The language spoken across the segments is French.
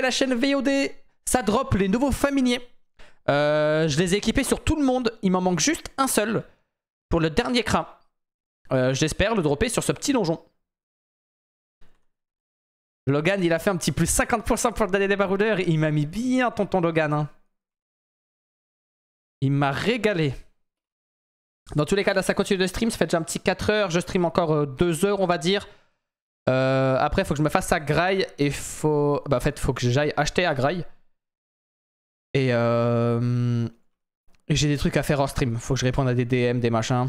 la chaîne VOD, ça drop les nouveaux familiers. Euh, je les ai équipés sur tout le monde. Il m'en manque juste un seul pour le dernier crâne. Euh, J'espère le dropper sur ce petit donjon. Logan, il a fait un petit plus 50% pour le dernier débaroudeur. Il m'a mis bien, tonton Logan. Hein. Il m'a régalé. Dans tous les cas, là, ça continue de stream. Ça fait déjà un petit 4 heures. Je stream encore 2 euh, heures, on va dire. Euh, après, faut que je me fasse à Grail et faut. Bah, en fait, faut que j'aille acheter à Grail. Et, euh, j'ai des trucs à faire en stream. Faut que je réponde à des DM, des machins.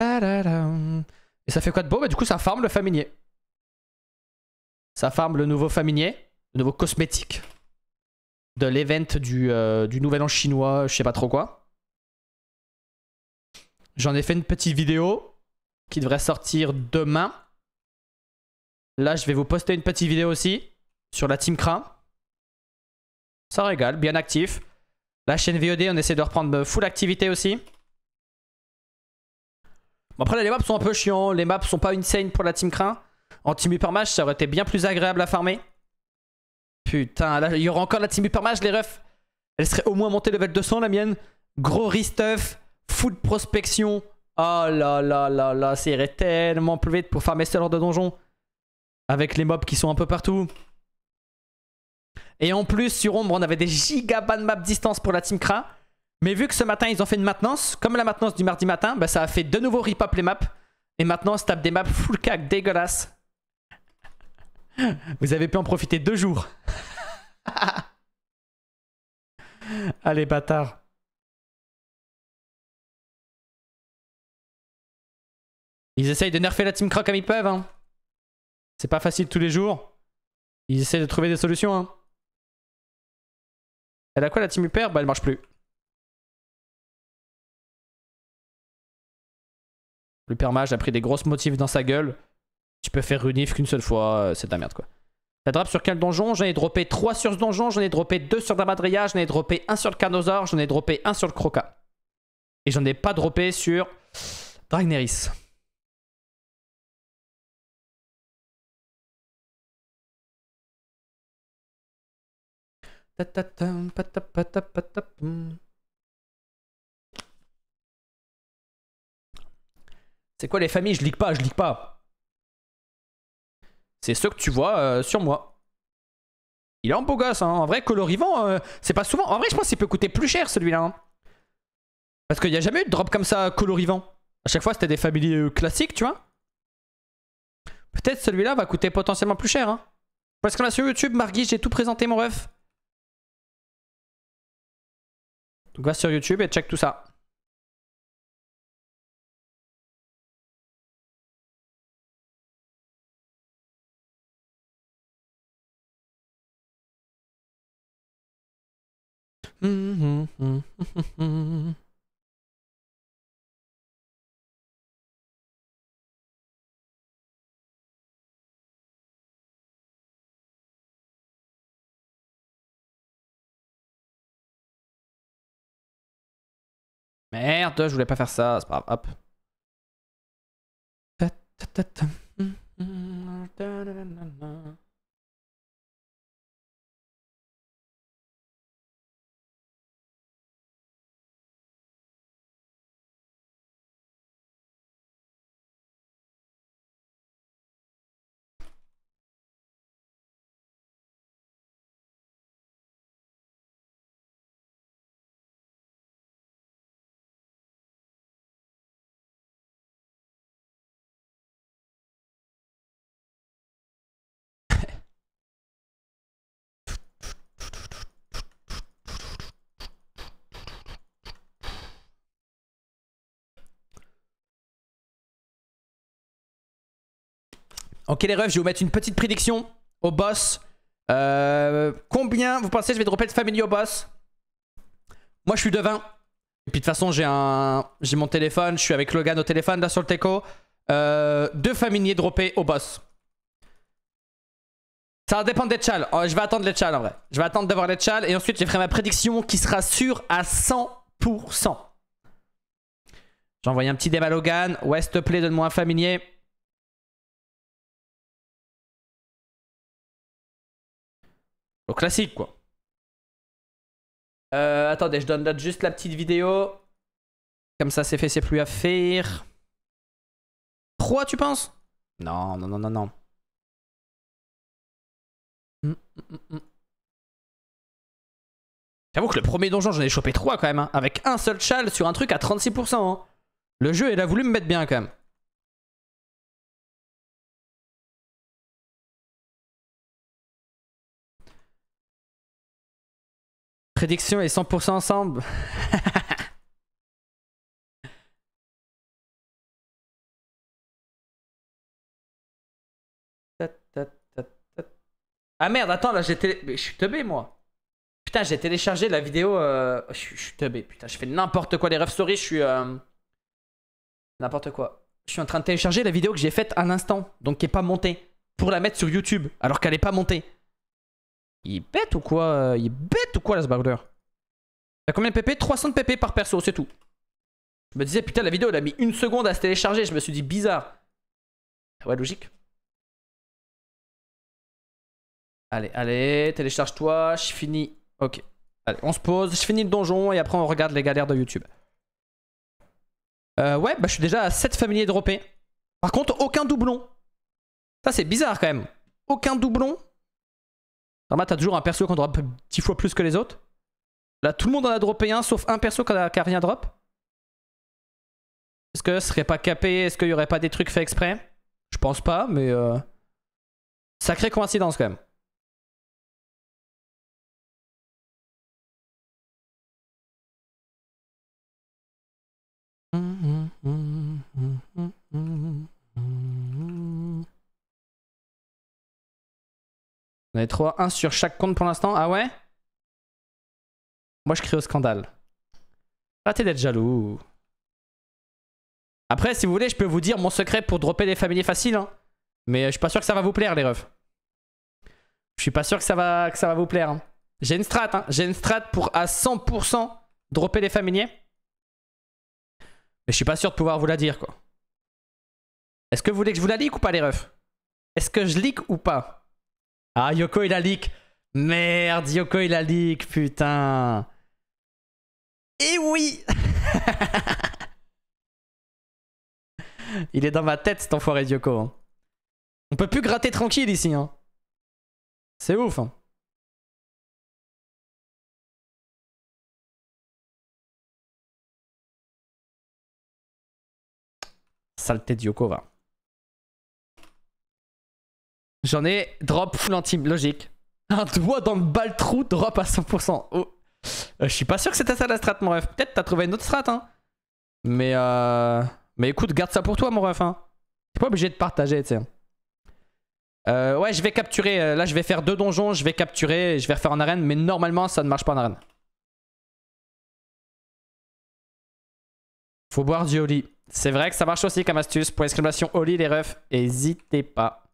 Et ça fait quoi de beau Bah, du coup, ça farme le familier. Ça farme le nouveau familier, le nouveau cosmétique de l'event du, du nouvel an chinois, je sais pas trop quoi. J'en ai fait une petite vidéo qui devrait sortir demain. Là, je vais vous poster une petite vidéo aussi sur la Team Crin. Ça régale, bien actif. La chaîne VOD, on essaie de reprendre full activité aussi. Bon, après, les maps sont un peu chiants. Les maps sont pas insane pour la Team Crin. En Team Upper ça aurait été bien plus agréable à farmer. Putain, là, il y aura encore la Team Parmage les refs. Elle serait au moins montée level 200, la mienne. Gros restuff, full prospection. Oh là là là là, ça irait tellement plus vite pour farmer ce genre de donjon. Avec les mobs qui sont un peu partout. Et en plus, sur Ombre, on avait des gigabans de map distance pour la Team Kra. Mais vu que ce matin, ils ont fait une maintenance, comme la maintenance du mardi matin, bah, ça a fait de nouveau rip-up les maps. Et maintenant, on se tape des maps full cac dégueulasse. Vous avez pu en profiter deux jours. Allez, bâtard. Ils essayent de nerfer la Team Croc comme ils peuvent. Hein. C'est pas facile tous les jours. Ils essayent de trouver des solutions. Hein. Elle a quoi la Team Hyper Bah elle marche plus. Le mage a pris des grosses motifs dans sa gueule. Tu peux faire runif qu'une seule fois, euh, c'est de la merde quoi. La drape sur quel donjon J'en ai droppé 3 sur ce donjon, j'en ai droppé 2 sur Damadria, j'en ai droppé 1 sur le Carnosaur, j'en ai droppé 1 sur le Croca. Et j'en ai pas droppé sur Dragneris. C'est quoi les familles Je ligue pas, je ligue pas. C'est ce que tu vois euh, sur moi. Il est en beau gosse, hein. en vrai colorivant, euh, c'est pas souvent. En vrai, je pense qu'il peut coûter plus cher celui-là. Hein. Parce qu'il n'y a jamais eu de drop comme ça colorivant. À chaque fois, c'était des familles euh, classiques, tu vois. Peut-être celui-là va coûter potentiellement plus cher. Hein. Parce qu'on a sur YouTube, Margui, j'ai tout présenté, mon ref. Donc va sur YouTube et check tout ça. Mm-hmm. Merde, je voulais pas faire ça, c'est pas grave, hop. Ta, ta, ta, Ok les refs, je vais vous mettre une petite prédiction au boss. Euh, combien vous pensez je vais dropper de familiers au boss Moi je suis 20. Et puis de toute façon j'ai un... j'ai mon téléphone, je suis avec Logan au téléphone là sur le teco. Euh, deux familiers droppés au boss. Ça va dépendre des tchals. Oh, je vais attendre les tchals en vrai. Je vais attendre d'avoir les tchals et ensuite je ferai ma prédiction qui sera sûre à 100%. J'envoie un petit débat Logan. Ouais s'il te plaît donne-moi un familier. Au classique, quoi. Euh, attendez, je donne juste la petite vidéo. Comme ça, c'est fait, c'est plus à faire. 3, tu penses Non, non, non, non, non. Hum, hum, hum, J'avoue que le premier donjon, j'en ai chopé 3 quand même, hein. avec un seul chal sur un truc à 36%. Hein. Le jeu, il a voulu me mettre bien quand même. Prédiction et 100% ensemble. ah merde, attends, là j'ai télé... je suis teubé moi. Putain, j'ai téléchargé la vidéo. Euh, je, suis, teubé, putain, je fais n'importe quoi. Les rough stories, je suis. Euh, n'importe quoi. Je suis en train de télécharger la vidéo que j'ai faite à l'instant, donc qui est pas montée, pour la mettre sur YouTube, alors qu'elle est pas montée. Il est bête ou quoi euh, Il est bête ou quoi, la Il T'as combien de PP 300 PP par perso, c'est tout. Je me disais, putain, la vidéo, elle a mis une seconde à se télécharger. Je me suis dit, bizarre. Ah ouais, logique. Allez, allez, télécharge-toi, je finis. Ok. Allez, on se pose, je finis le donjon et après on regarde les galères de YouTube. Euh, ouais, bah je suis déjà à 7 familiers droppés. Par contre, aucun doublon. Ça, c'est bizarre quand même. Aucun doublon. Normalement, t'as toujours un perso qu'on drop 10 fois plus que les autres. Là, tout le monde en a dropé un, sauf un perso qui a, rien drop. Est-ce que ce serait pas capé Est-ce qu'il y aurait pas des trucs faits exprès Je pense pas, mais... Euh, sacrée coïncidence quand même. On est 3, 1 sur chaque compte pour l'instant. Ah ouais Moi, je crie au scandale. Arrêtez d'être jaloux. Après, si vous voulez, je peux vous dire mon secret pour dropper des familiers faciles. Hein. Mais euh, je suis pas sûr que ça va vous plaire, les refs. Je suis pas sûr que ça va, que ça va vous plaire. Hein. J'ai une strat, hein. j'ai une strat pour à 100% dropper des familiers. Mais je suis pas sûr de pouvoir vous la dire, quoi. Est-ce que vous voulez que je vous la leak ou pas, les refs Est-ce que je leak ou pas ah, Yoko, il a leak. Merde, Yoko, il a leak, putain. Et eh oui Il est dans ma tête, cet enfoiré de Yoko. Hein. On peut plus gratter tranquille ici. Hein. C'est ouf. Hein. Saleté de Yoko, va. J'en ai drop full logique. Un doigt dans le bal trou, drop à 100%. Oh. Euh, je suis pas sûr que c'était ça la strat, mon ref. Peut-être t'as trouvé une autre strat, hein. Mais euh, Mais écoute, garde ça pour toi, mon ref, hein. T'es pas obligé de partager, tu sais. Euh, ouais, je vais capturer. Là, je vais faire deux donjons, je vais capturer, je vais refaire en arène, mais normalement, ça ne marche pas en arène. Faut boire du Oli. C'est vrai que ça marche aussi comme astuce. Pour exclamation Oli, les refs, n'hésitez pas.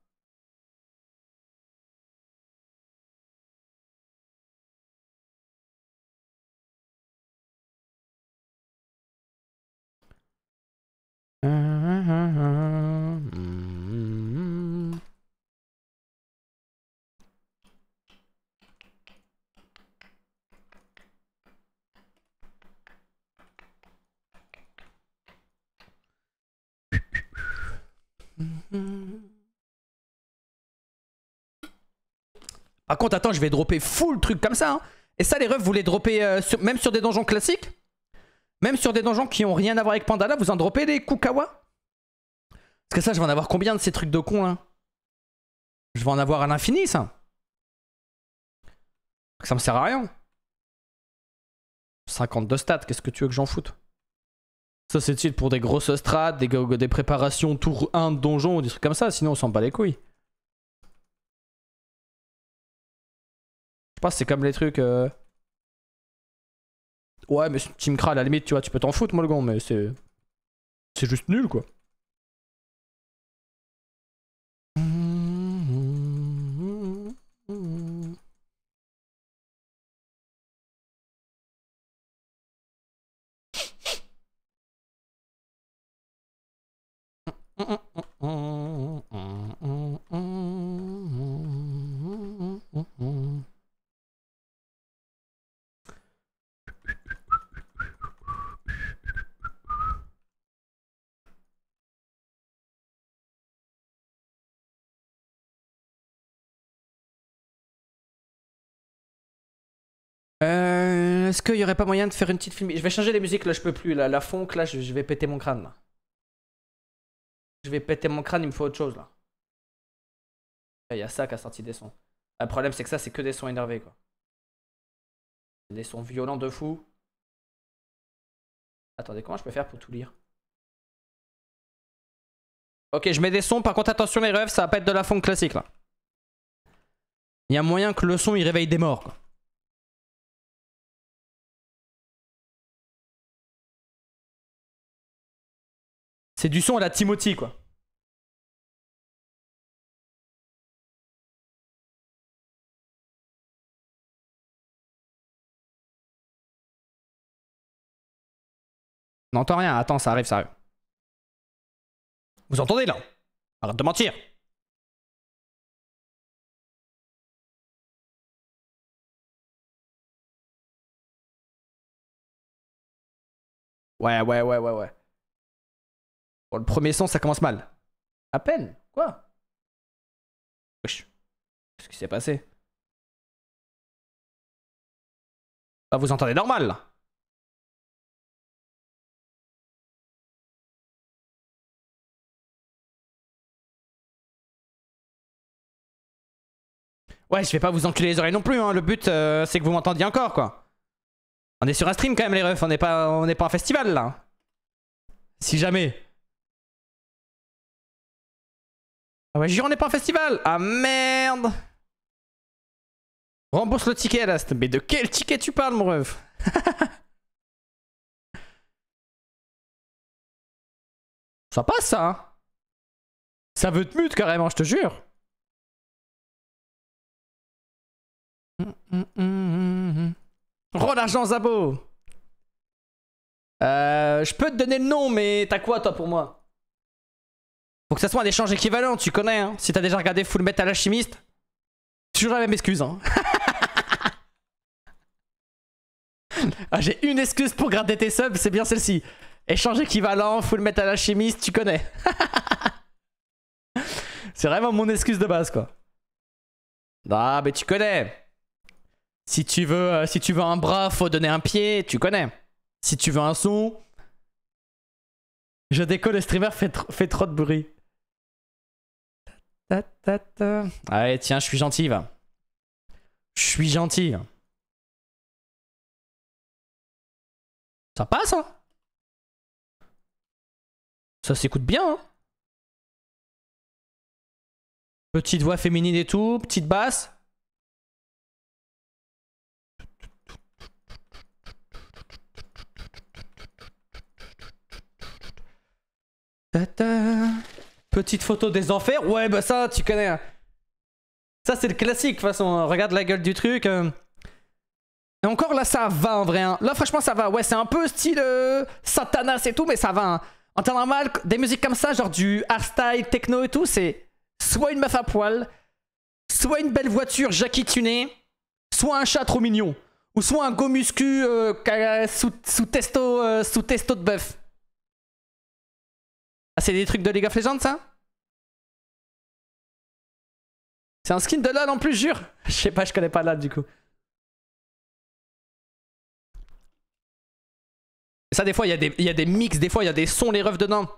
Par ah, contre, attends, je vais dropper full truc comme ça. Hein. Et ça, les refs, vous les dropez euh, même sur des donjons classiques Même sur des donjons qui ont rien à voir avec Pandala, vous en dropez des Kukawa Parce que ça, je vais en avoir combien de ces trucs de cons hein? Je vais en avoir à l'infini, ça. Ça me sert à rien. 52 stats, qu'est-ce que tu veux que j'en foute Ça, c'est utile pour des grosses strats, des, des préparations tour 1 de donjon, des trucs comme ça. Sinon, on s'en bat les couilles. c'est comme les trucs. Euh, ouais, mais Team Kral à la limite, tu vois, tu peux t'en foutre, Molgon, mais c'est. C'est juste nul, quoi. Est-ce qu'il n'y aurait pas moyen de faire une petite film Je vais changer les musiques là, je peux plus. la fonque là, je, vais péter mon crâne. Là. Je vais péter mon crâne, il me faut autre chose là. Il y a ça qui a sorti des sons. Le problème, c'est que ça, c'est que des sons énervés quoi. Des sons violents de fou. Attendez, comment je peux faire pour tout lire Ok, je mets des sons. Par contre, attention les rêves, ça va pas être de la fonque classique là. Il y a moyen que le son il réveille des morts quoi. C'est du son à la Timothy, quoi. N'entends rien, attends, ça arrive, ça arrive. Vous entendez là Arrête de mentir Ouais, ouais, ouais, ouais, ouais le premier son, ça commence mal. À peine Quoi Qu'est-ce qui s'est passé Bah, vous entendez normal, Ouais, je vais pas vous enculer les oreilles non plus, hein. le but euh, c'est que vous m'entendiez encore quoi. On est sur un stream quand même les refs, on n'est pas, est pas un festival là. Si jamais. Ah ouais, on n'est pas en festival Ah merde Rembourse le ticket, Last. Mais de quel ticket tu parles, mon ref Ça passe, ça hein Ça veut te mute, carrément, je te jure Oh, l'argent, Zabo euh, Je peux te donner le nom, mais t'as quoi, toi, pour moi faut que ça soit un échange équivalent, tu connais, hein. Si t'as déjà regardé Full Metal Alchimiste, toujours la même excuse, hein. ah, j'ai une excuse pour garder tes subs, c'est bien celle-ci. Échange équivalent, Full Metal chimiste, tu connais. c'est vraiment mon excuse de base, quoi. Ah, mais tu connais. Si tu veux, euh, si tu veux un bras, faut donner un pied, tu connais. Si tu veux un son, je décolle, le streamer fait trop de bruit. Ta, ta, ta. Allez, tiens, je suis gentil, va. Je suis gentil. Ça passe, hein Ça s'écoute bien, hein Petite voix féminine et tout, petite basse. Petite photo des enfers. Ouais, bah ça, tu connais. Hein. Ça, c'est le classique. De toute façon, hein. regarde la gueule du truc. Euh. Et encore là, ça va en vrai. Hein. Là, franchement, ça va. Ouais, c'est un peu style euh, Satanas et tout, mais ça va. En temps normal, des musiques comme ça, genre du hardstyle, techno et tout, c'est soit une meuf à poil, soit une belle voiture Jackie tunée, soit un chat trop mignon, ou soit un go muscu euh, sous, sous, testo, sous testo de bœuf. Ah, c'est des trucs de League of Legends, ça C'est un skin de LoL en plus, jure Je sais pas, je connais pas LoL du coup. ça, des fois, il y, a des mix, des fois, il y a des sons, les refs dedans.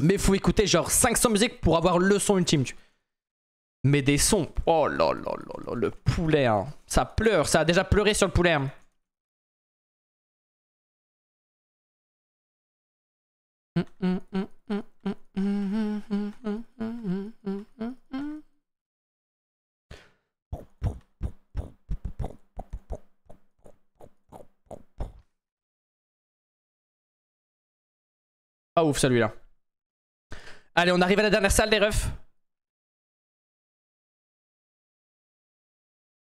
Mais faut écouter genre 500 musiques pour avoir le son ultime. Mais des sons. Oh là là là là, le poulet. Hein. Ça pleure, ça a déjà pleuré sur le poulet. Hein. Hum, hum, hum. Ah ouf celui-là. Allez, on arrive à la dernière salle des refs.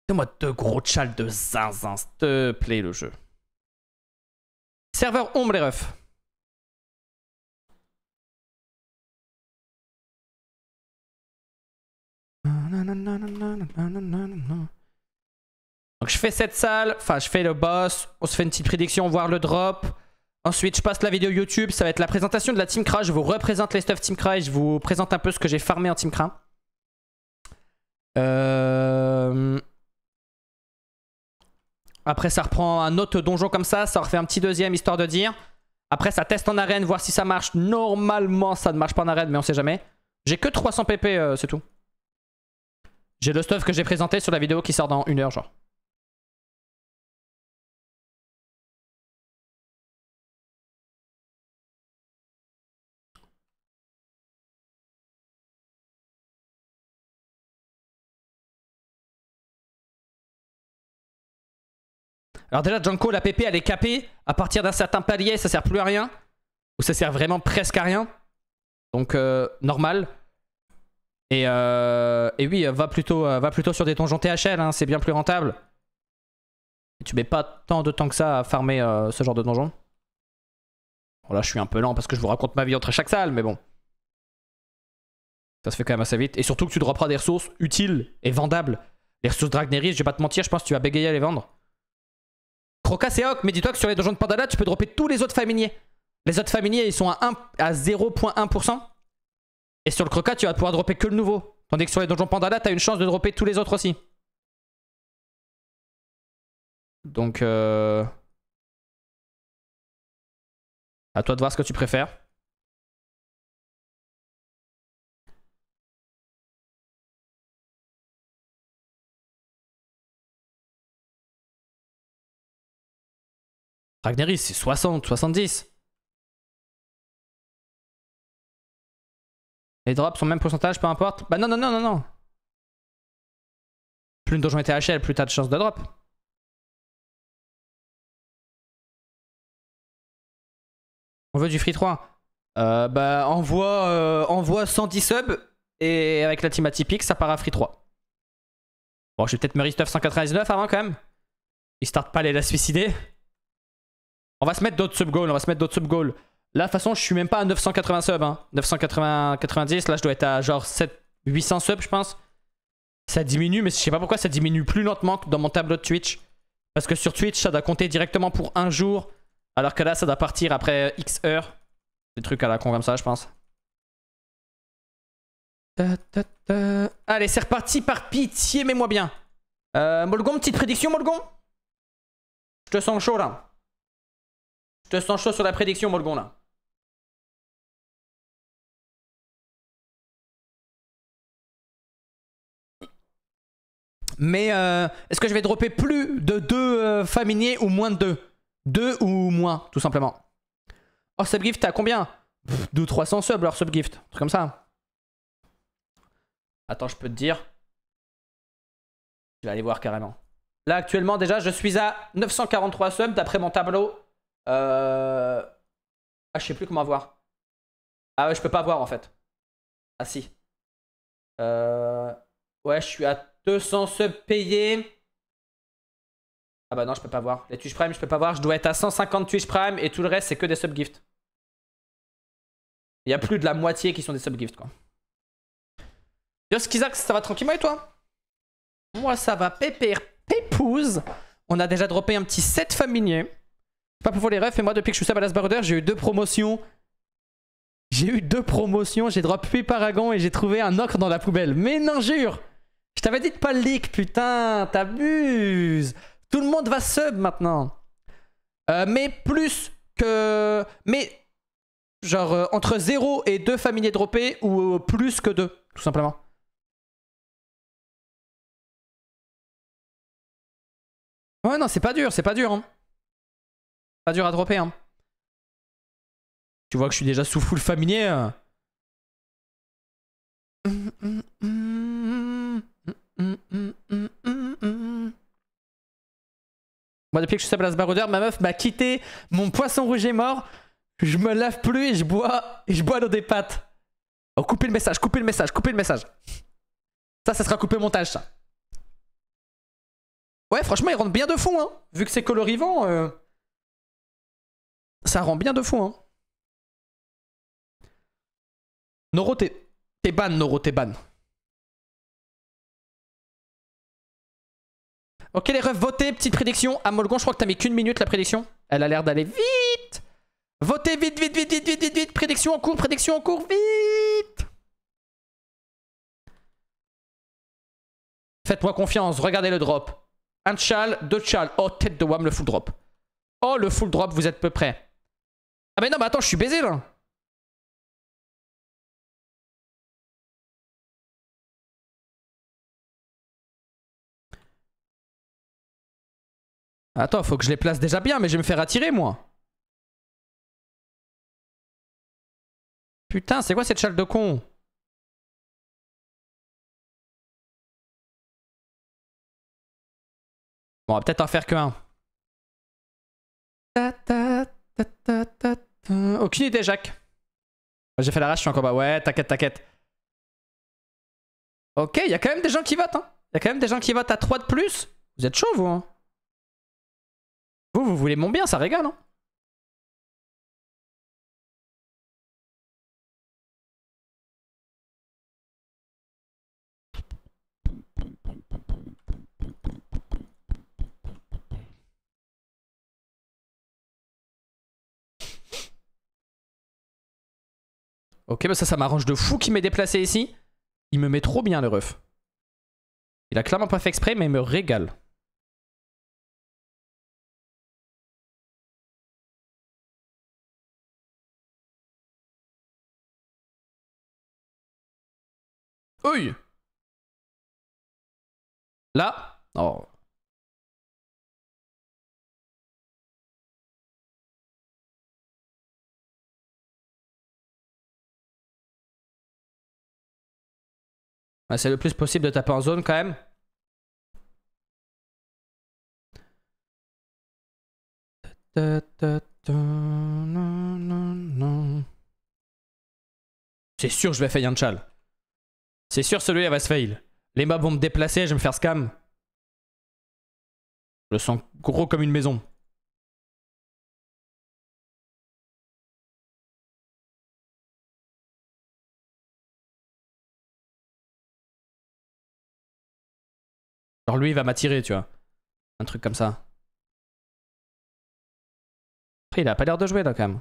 Donne-moi deux gros tchals de zinzin, s'il te plaît, le jeu. Serveur ombre les refs. Donc je fais cette salle, enfin je fais le boss, on se fait une petite prédiction, voir le drop. Ensuite je passe la vidéo YouTube, ça va être la présentation de la Team Crash. Je vous représente les stuff Team Crash, je vous présente un peu ce que j'ai farmé en Team Crash. Euh, après ça reprend un autre donjon comme ça, ça refait un petit deuxième histoire de dire. Après ça teste en arène, voir si ça marche. Normalement ça ne marche pas en arène mais on sait jamais. J'ai que 300 pp euh, c'est tout. J'ai le stuff que j'ai présenté sur la vidéo qui sort dans une heure, genre. Alors déjà, Janko, la PP, elle est capée. À partir d'un certain palier, ça sert plus à rien. Ou ça sert vraiment presque à rien. Donc, euh, normal. Euh, et, oui, va plutôt, euh, va plutôt sur des donjons THL, hein, c'est bien plus rentable. tu mets pas tant de temps que ça à farmer euh, ce genre de donjon. Bon là je suis un peu lent parce que je vous raconte ma vie entre chaque salle, mais bon. Ça se fait quand même assez vite. Et surtout que tu dropperas des ressources utiles et vendables. Les ressources Dragneris, je vais pas te mentir, je pense que tu vas bégayer à les vendre. Crocas et Hoc, mais dis-toi que sur les donjons de Pandala, tu peux dropper tous les autres familiers. Les autres familiers, ils sont à 0.1%. Et sur le croquat tu vas pouvoir dropper que le nouveau. Tandis que sur les donjons tu t'as une chance de dropper tous les autres aussi. Donc, euh... à toi de voir ce que tu préfères. Ragnaris, c'est 60, 70. Les drops sont le même pourcentage, peu importe. Bah non, non, non, non, non. Plus le donjon était HL, plus t'as de chances de drop. On veut du free 3. Euh, bah envoie, euh, envoie 110 subs et avec la team atypique, ça part à free 3. Bon, je vais peut-être me 999 199 avant quand même. Il start pas les la suicider. On va se mettre d'autres sub-goals, on va se mettre d'autres sub-goals. Là, de toute façon, je suis même pas à 980 subs. 990, hein. là, je dois être à genre 7, 800 subs, je pense. Ça diminue, mais je sais pas pourquoi ça diminue plus lentement que dans mon tableau de Twitch. Parce que sur Twitch, ça doit compter directement pour un jour. Alors que là, ça doit partir après euh, X heures. Des trucs à la con comme ça, je pense. Allez, c'est reparti par pitié, mets-moi bien. Euh, Molgon, petite prédiction, Molgon Je te sens chaud là. Je te sens chaud sur la prédiction, Molgon là. Mais euh, est-ce que je vais dropper plus de 2 euh, familiers ou moins de 2 2 ou moins, tout simplement. or oh, subgift, t'as combien 2 300 subs alors subgift, un truc comme ça. Attends, je peux te dire. Je vais aller voir carrément. Là, actuellement, déjà, je suis à 943 subs d'après mon tableau. Euh... Ah, je sais plus comment voir. Ah ouais, je peux pas voir en fait. Ah si. Euh, ouais, je suis à 200 subs payés. Ah bah non, je peux pas voir. Les Twitch Prime, je peux pas voir. Je dois être à 150 Twitch Prime et tout le reste, c'est que des sub gifts. Il y a plus de la moitié qui sont des sub gifts quoi. Yo ça va tranquillement et toi Moi, ça va pépère pépouze. On a déjà droppé un petit set familier. Pas pour les refs, mais moi, depuis que je suis sub à j'ai eu deux promotions. J'ai eu deux promotions, j'ai droppé Paragon et j'ai trouvé un ocre dans la poubelle. Mais non, jure je t'avais dit de pas leak, putain, t'abuses. Tout le monde va sub maintenant. Euh, mais plus que... Mais genre euh, entre 0 et 2 familiers droppés ou euh, plus que 2, tout simplement. Ouais, non, c'est pas dur, c'est pas dur. Hein. Pas dur à dropper. Hein. Tu vois que je suis déjà sous full familier. Hum, hum, hum. Moi, depuis que je suis à Place Baroudeur, ma meuf m'a quitté. Mon poisson rouge est mort. Je me lave plus et je bois, et je bois l'eau des pattes. Oh, coupez le message, coupez le message, coupez le message. Ça, ça sera coupé au montage, ça. Ouais, franchement, il rentre bien de fond, hein. Vu que c'est colorivant, euh, ça rend bien de fond, hein. Noro, t'es ban, Noro, t'es ban. Ok les refs, votez, petite prédiction. À Molgon, je crois que t'as mis qu'une minute la prédiction. Elle a l'air d'aller vite. Votez vite, vite, vite, vite, vite, vite, vite. Prédiction en cours, prédiction en cours, vite. Faites-moi confiance, regardez le drop. Un chal, deux chal. Oh, tête de wham, le full drop. Oh, le full drop, vous êtes peu près. Ah mais non, mais attends, je suis baisé là. Attends, faut que je les place déjà bien, mais je vais me faire attirer, moi. Putain, c'est quoi cette chale de con Bon, on va peut-être en faire qu'un Aucune idée, Jacques. J'ai fait la rage, je suis en combat. Ouais, t'inquiète, t'inquiète. Ok, il y a quand même des gens qui votent. Hein. Il y a quand même des gens qui votent à 3 de plus. Vous êtes chaud, vous. Hein. Vous, vous voulez mon bien, ça régale, hein Ok, bah ça, ça m'arrange de fou qu'il m'ait déplacé ici. Il me met trop bien, le ref. Il a clairement pas fait exprès, mais il me régale. Oui. Là Oh. Ah, c'est le plus possible de taper en zone quand même. C'est sûr, je vais faire Yanchal. C'est sûr, celui-là va se fail. Les mobs vont me déplacer, je vais me faire scam. Je le sens gros comme une maison. Genre lui, il va m'attirer, tu vois. Un truc comme ça. Après, il a pas l'air de jouer là quand même.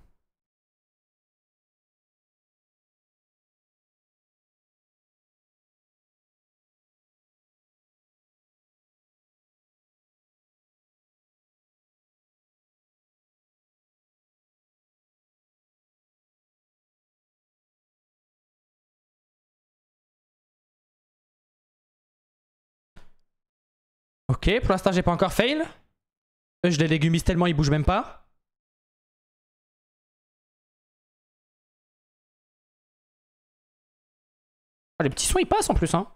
Ok, pour l'instant, j'ai pas encore fail. Euh, je les légumise tellement, ils bougent même pas. Ah, les petits sons, ils passent en plus, hein.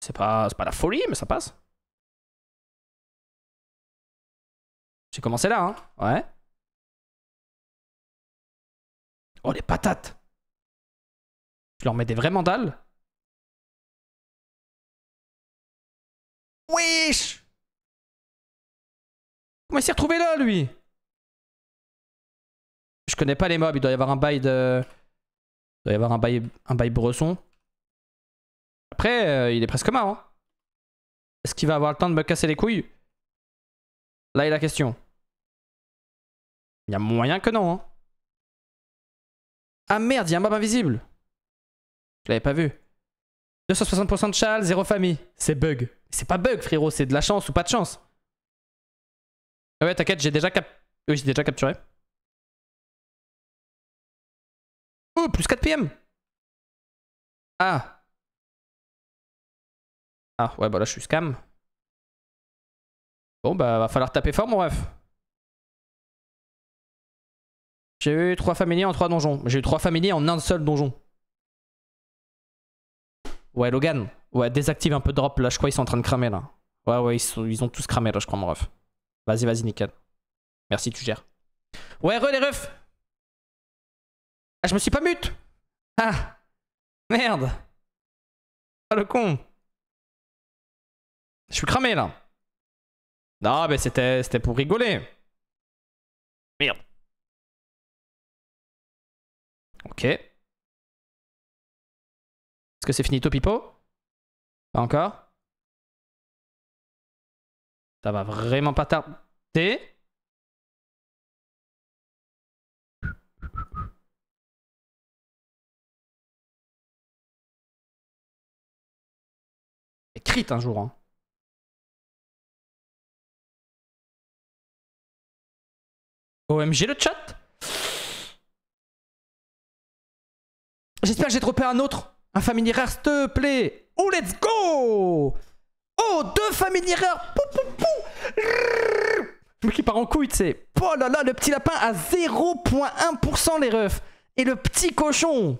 C'est pas, pas la folie, mais ça passe. J'ai commencé là, hein. Ouais. Oh, les patates. Je leur mets des vrais mandales. Wesh Comment il s'est retrouvé là, lui Je connais pas les mobs, il doit y avoir un bail de... Il doit y avoir un bail, un bail bresson. Après, euh, il est presque mort. Hein. Est-ce qu'il va avoir le temps de me casser les couilles Là est la question. Il y a moyen que non. Hein. Ah merde, il y a un mob invisible. Je l'avais pas vu. 260% de châle, 0 famille. C'est bug. C'est pas bug, frérot, c'est de la chance ou pas de chance. Ah ouais, t'inquiète, j'ai déjà, cap... déjà capturé. Oh, plus 4 PM Ah Ah, ouais, bah là, je suis scam. Bon, bah, va falloir taper fort, mon ref. J'ai eu 3 familiers en 3 donjons. J'ai eu 3 familiers en un seul donjon. Ouais, Logan. Ouais, désactive un peu drop. Là, je crois ils sont en train de cramer là. Ouais, ouais, ils, ont tous cramé là, je crois, mon ref. Vas-y, vas-y, nickel. Merci, tu gères. Ouais, re les refs. Ah, je me suis pas mute. Ah, merde. Ah, le con. Je suis cramé là. Non, mais c'était, c'était pour rigoler. Merde. Ok que c'est fini Pipo Pas encore. Ça va vraiment pas tarder. Écrit un jour. Hein. OMG le chat J'espère que j'ai trouvé un autre un family rare, s'il te plaît. Oh, let's go Oh, deux family rares Pou, pou, pou Tout qui part en couille, tu sais. Oh là là, le petit lapin à 0.1% les refs. Et le petit cochon.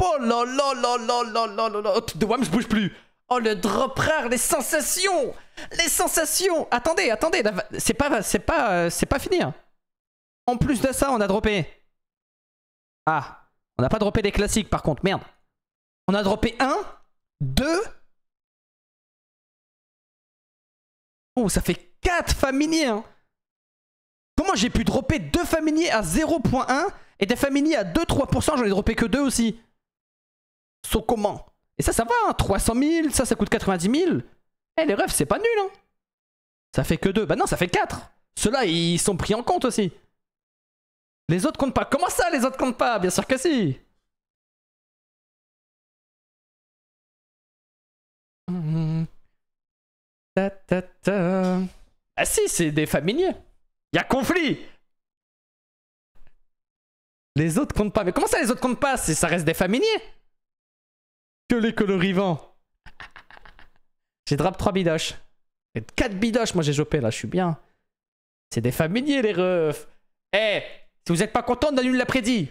Oh là là là là là là là là. de WAM, je bouge plus. Oh, le drop rare, les sensations Les sensations Attendez, attendez, c'est pas, c'est pas, euh, c'est pas fini. Hein. En plus de ça, on a droppé. Ah, on n'a pas droppé des classiques par contre, merde. On a droppé 1, 2. Oh, ça fait 4 familiers. Hein. Comment j'ai pu dropper 2 familiers à 0.1 et des familiers à 2-3% J'en ai droppé que deux aussi. Sauf comment Et ça, ça va, hein 300 000, ça, ça coûte 90 000. Eh, les refs, c'est pas nul, hein Ça fait que deux. Bah non, ça fait 4. Ceux-là, ils sont pris en compte aussi. Les autres comptent pas. Comment ça, les autres comptent pas Bien sûr que si. Ah si, c'est des familiers. Il y a conflit. Les autres comptent pas. Mais comment ça, les autres comptent pas si Ça reste des familiers. Que les colorivants. J'ai drap 3 bidoches. 4 bidoches, moi j'ai chopé là, je suis bien. C'est des familiers, les refs. Eh, si vous êtes pas content, d'annuler la prédit.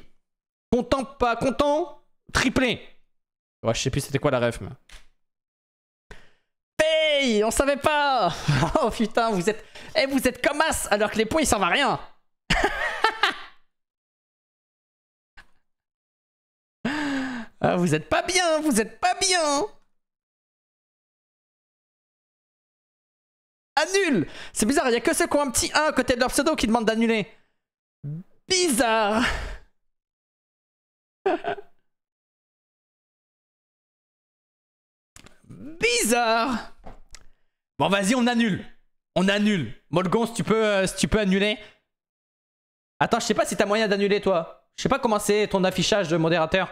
Content, pas content, triplé. Ouais, je sais plus c'était quoi la ref, mais... Paye On savait pas Oh putain, vous êtes... Eh, vous êtes comme as, alors que les points, ils s'en à rien Ah, vous êtes pas bien, vous êtes pas bien Annule C'est bizarre, il y a que ceux qui ont un petit 1 à côté de leur pseudo qui demandent d'annuler bizarre. bizarre. Bon, vas-y, on annule. On annule. Molgon, si tu peux, euh, si tu peux annuler. Attends, je sais pas si t'as moyen d'annuler, toi. Je sais pas comment c'est ton affichage de modérateur.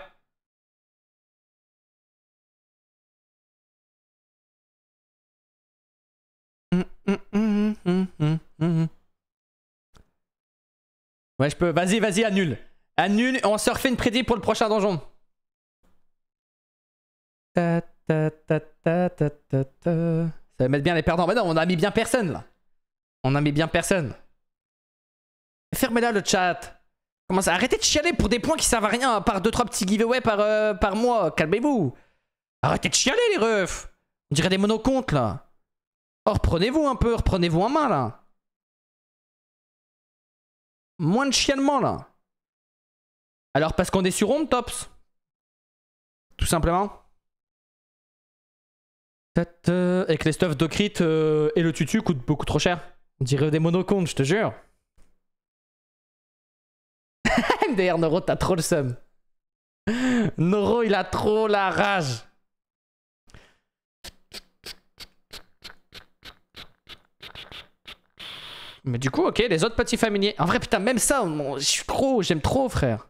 Ouais, je peux. Vas-y, vas-y, annule. Annule, on se refait une prédile pour le prochain donjon. Ça va mettre bien les perdants. Mais non, on a mis bien personne là. On a mis bien personne. fermez là le chat. ça arrêtez de chialer pour des points qui servent à rien, par 2-3 petits giveaways par, euh, par mois. Calmez-vous. Arrêtez de chialer les refs. On dirait des monocomptes là. Oh, reprenez-vous un peu, reprenez-vous en main là. Moins de chiennement là. Alors parce qu'on est sur on tops. Tout simplement. Et que euh, les stuffs de euh, et le tutu coûtent beaucoup trop cher. On dirait des monocontes, je te jure. D'ailleurs Noro, t'as trop le seum. Noro, il a trop la rage. Mais du coup, ok, les autres petits familiers. En vrai, putain, même ça, je suis trop, j'aime trop, frère.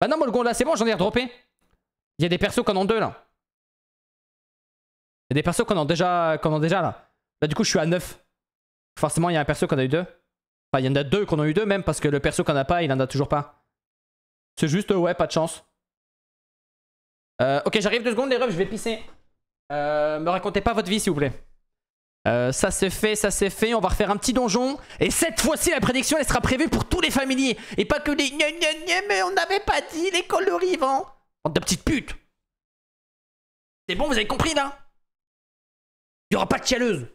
Bah non, gond là, c'est bon, j'en ai redroppé. Il y a des persos qu'on en deux, là. Il y a des persos qu'on en déjà, déjà, là. Bah du coup, je suis à 9. Forcément, il y a un perso qu'on a eu deux. Enfin, il y en a deux qu'on a eu deux, même, parce que le perso qu'on a pas, il en a toujours pas. C'est juste, euh, ouais, pas de chance. Euh, ok, j'arrive deux secondes, les refs, je vais pisser. Euh, me racontez pas votre vie, s'il vous plaît. Euh, ça c'est fait, ça c'est fait, on va refaire un petit donjon. Et cette fois-ci, la prédiction, elle sera prévue pour tous les familiers. Et pas que les gna mais on n'avait pas dit l'école de Rivan. Hein. Bande de petites putes. C'est bon, vous avez compris là Il n'y aura pas de chialeuse.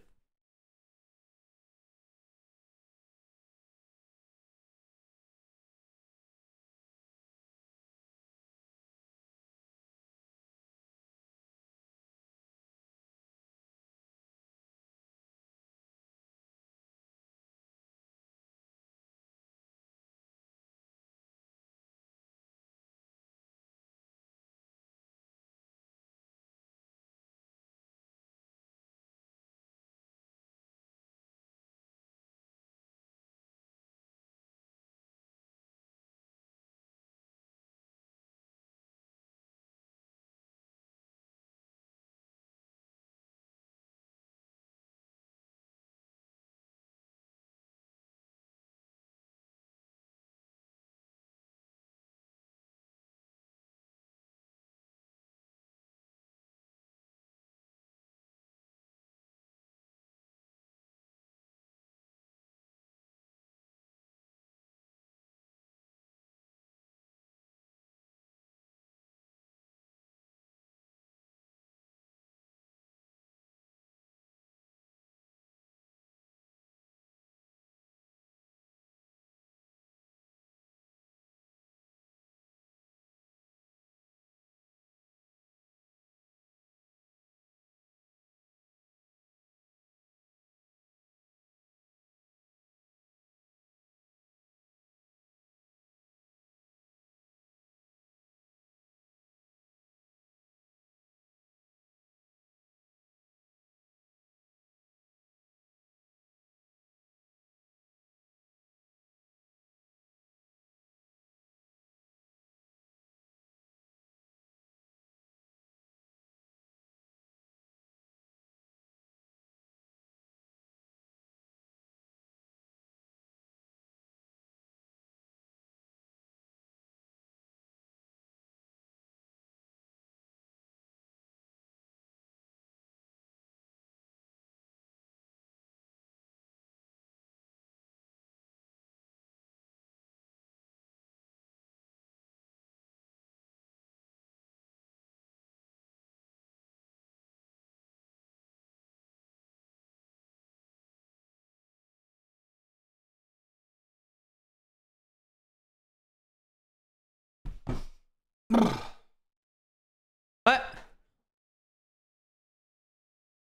Ouais.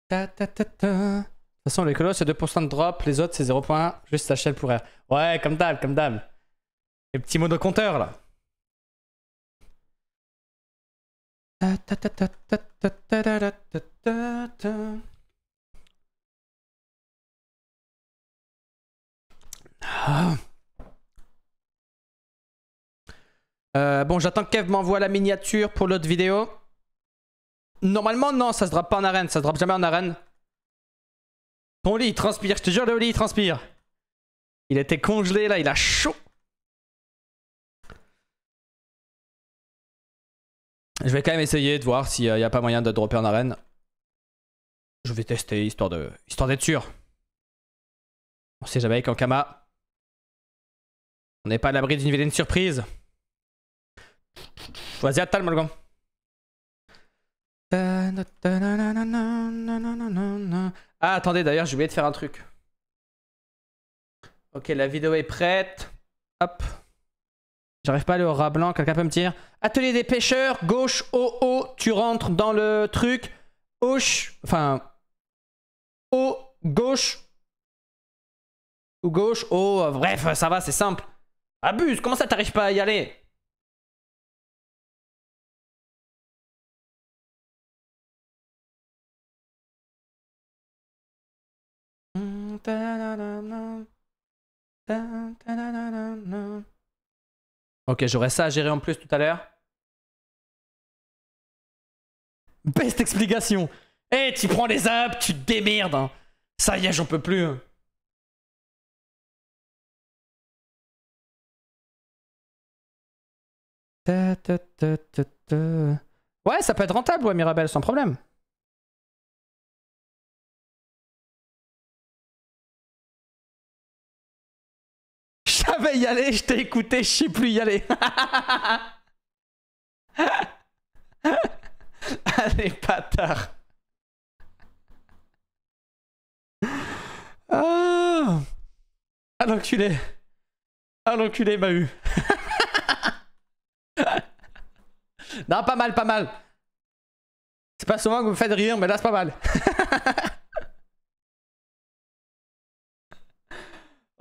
Ta, ta, ta, ta. De toute façon, les colos, c'est 2% de drop, les autres, c'est 0.1, juste HL pour R. Ouais, comme d'hab, comme d'hab Les petits mots de compteur, là. Ah. Euh, bon, j'attends que m'envoie la miniature pour l'autre vidéo. Normalement, non, ça se drape pas en arène. Ça se drape jamais en arène. Ton lit, il transpire. Je te jure, le lit, il transpire. Il était congelé, là. Il a chaud. Je vais quand même essayer de voir s'il n'y a pas moyen de dropper en arène. Je vais tester, histoire d'être sûr. On sait jamais qu'en Kama. On n'est pas à l'abri d'une vilaine surprise. Vas-y, attends, Ah, attendez, d'ailleurs, j'ai oublié de faire un truc. Ok, la vidéo est prête. Hop. J'arrive pas à aller au rat blanc, quelqu'un peut me dire Atelier des pêcheurs, gauche, haut, haut, tu rentres dans le truc. Gauche, enfin... Haut, gauche. Ou gauche, haut, bref, ça va, c'est simple. Abuse, comment ça t'arrives pas à y aller Ok, j'aurais ça à gérer en plus tout à l'heure. Best explication. Eh, tu prends les apps, tu te démerdes. Hein. Ça y est, j'en peux plus. Hein. Ouais, ça peut être rentable, ouais, Mirabel, sans problème. y aller, je t'ai écouté, je sais plus y aller. Allez, bâtard. Ah, ah l'enculé. Ah l'enculé m'a eu. non, pas mal, pas mal. C'est pas souvent que vous me faites rire, mais là c'est pas mal.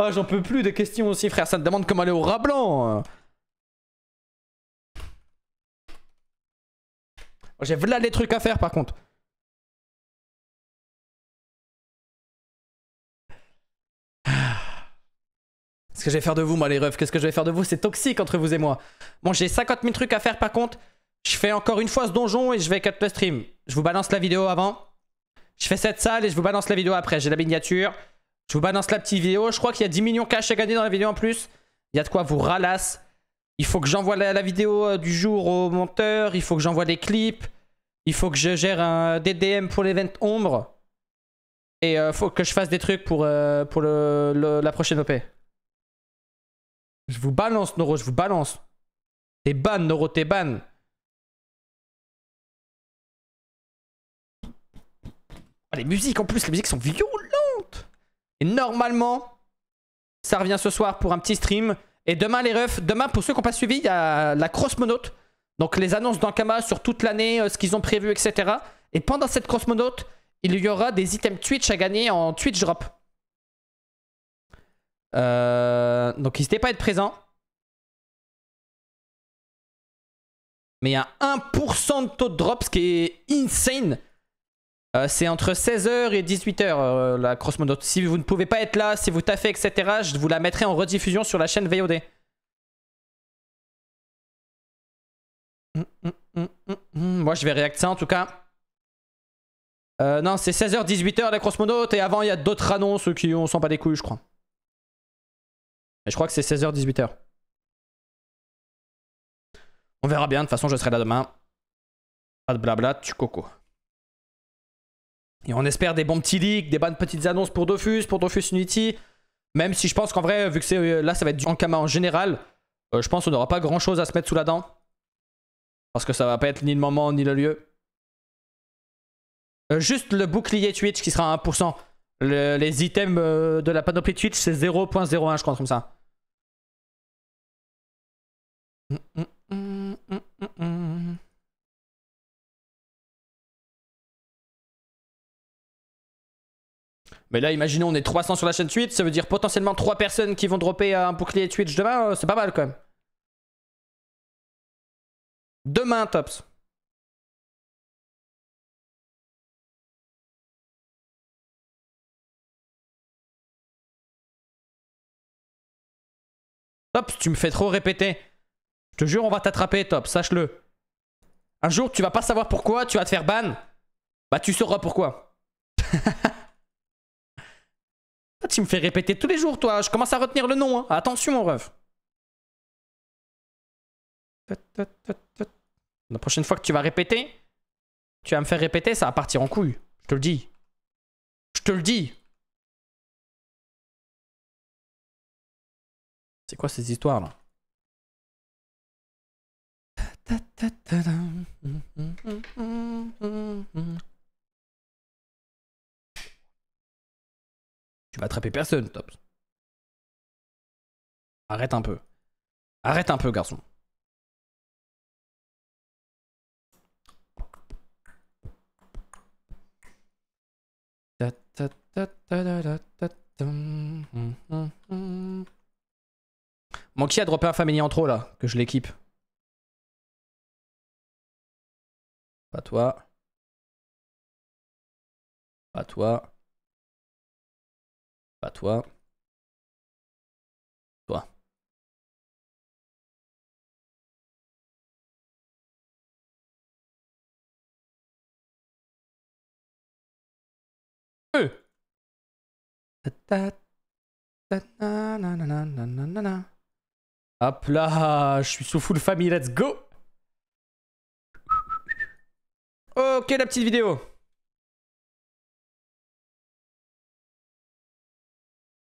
Ah, j'en peux plus des questions aussi, frère. Ça te demande comment aller au rat blanc. Hein. Oh, j'ai là les trucs à faire, par contre. Ah. Qu'est-ce que je vais faire de vous, moi, les refs Qu'est-ce que je vais faire de vous C'est toxique entre vous et moi. Bon, j'ai 50 000 trucs à faire, par contre. Je fais encore une fois ce donjon et je vais cut le stream. Je vous balance la vidéo avant. Je fais cette salle et je vous balance la vidéo après. J'ai la miniature. Je vous balance la petite vidéo. Je crois qu'il y a 10 millions cash à gagner dans la vidéo en plus. Il y a de quoi vous ralasse. Il faut que j'envoie la, vidéo euh, du jour au monteur. Il faut que j'envoie des clips. Il faut que je gère un DDM pour l'event ombre. Et il euh, faut que je fasse des trucs pour, euh, pour la prochaine OP. Je vous balance, Noro, je vous balance. T'es ban, Noro, t'es ban. Oh, les musiques en plus, les musiques sont violentes et normalement, ça revient ce soir pour un petit stream. Et demain, les refs, demain, pour ceux qui n'ont pas suivi, il y a la crossmonaute. Donc les annonces d'Ankama sur toute l'année, euh, ce qu'ils ont prévu, etc. Et pendant cette crossmonaute, il y aura des items Twitch à gagner en Twitch Drop. Euh, donc n'hésitez pas à être présent. Mais il y a 1% de taux de drop, ce qui est insane. Euh, c'est entre 16h et 18h, euh, la crossmonote. Si vous ne pouvez pas être là, si vous taffez, etc., je vous la mettrai en rediffusion sur la chaîne VOD. Mm, mm, mm, Moi, je vais réacter ça en tout cas. Euh, non, c'est 16h, 18h, la crossmonote Et avant, il y a d'autres annonces qui ont sont pas des couilles, je crois. je crois que c'est 16h, 18h. On verra bien. De toute façon, je serai là demain. Pas de blabla, tu coco. Et on espère des bons petits leaks, des bonnes petites annonces pour Dofus, pour Dofus Unity. Même si je pense qu'en vrai, vu que c'est euh, là, ça va être du Ankama en général, euh, je pense qu'on n'aura pas grand chose à se mettre sous la dent. Parce que ça va pas être ni le moment ni le lieu. Euh, juste le bouclier Twitch qui sera à 1%. les items de la panoplie Twitch, c'est 0.01, je crois, comme ça. Mm, mm, mm, Mais là, imaginons, on est 300 sur la chaîne Twitch, ça veut dire potentiellement 3 personnes qui vont dropper un bouclier Twitch demain, euh, c'est pas mal quand même. Demain, Tops. Tops, tu me fais trop répéter. Je te jure, on va t'attraper, Tops, sache-le. Un jour, tu vas pas savoir pourquoi, tu vas te faire ban. Bah, tu sauras pourquoi. Ah, tu me fais répéter tous les jours, toi. Je commence à retenir le nom. Hein. Attention, mon ref. La prochaine fois que tu vas répéter, tu vas me faire répéter, ça va partir en couille. Je te le dis. Je te le dis. C'est quoi ces histoires là Tu vas attraper personne, Tops. Arrête un peu. Arrête un peu, garçon. qui a droppé un familier en trop là, que je l'équipe. Pas toi. Pas toi. Pas toi. Toi. Hop là, je suis sous full famille, let's go Ok la petite vidéo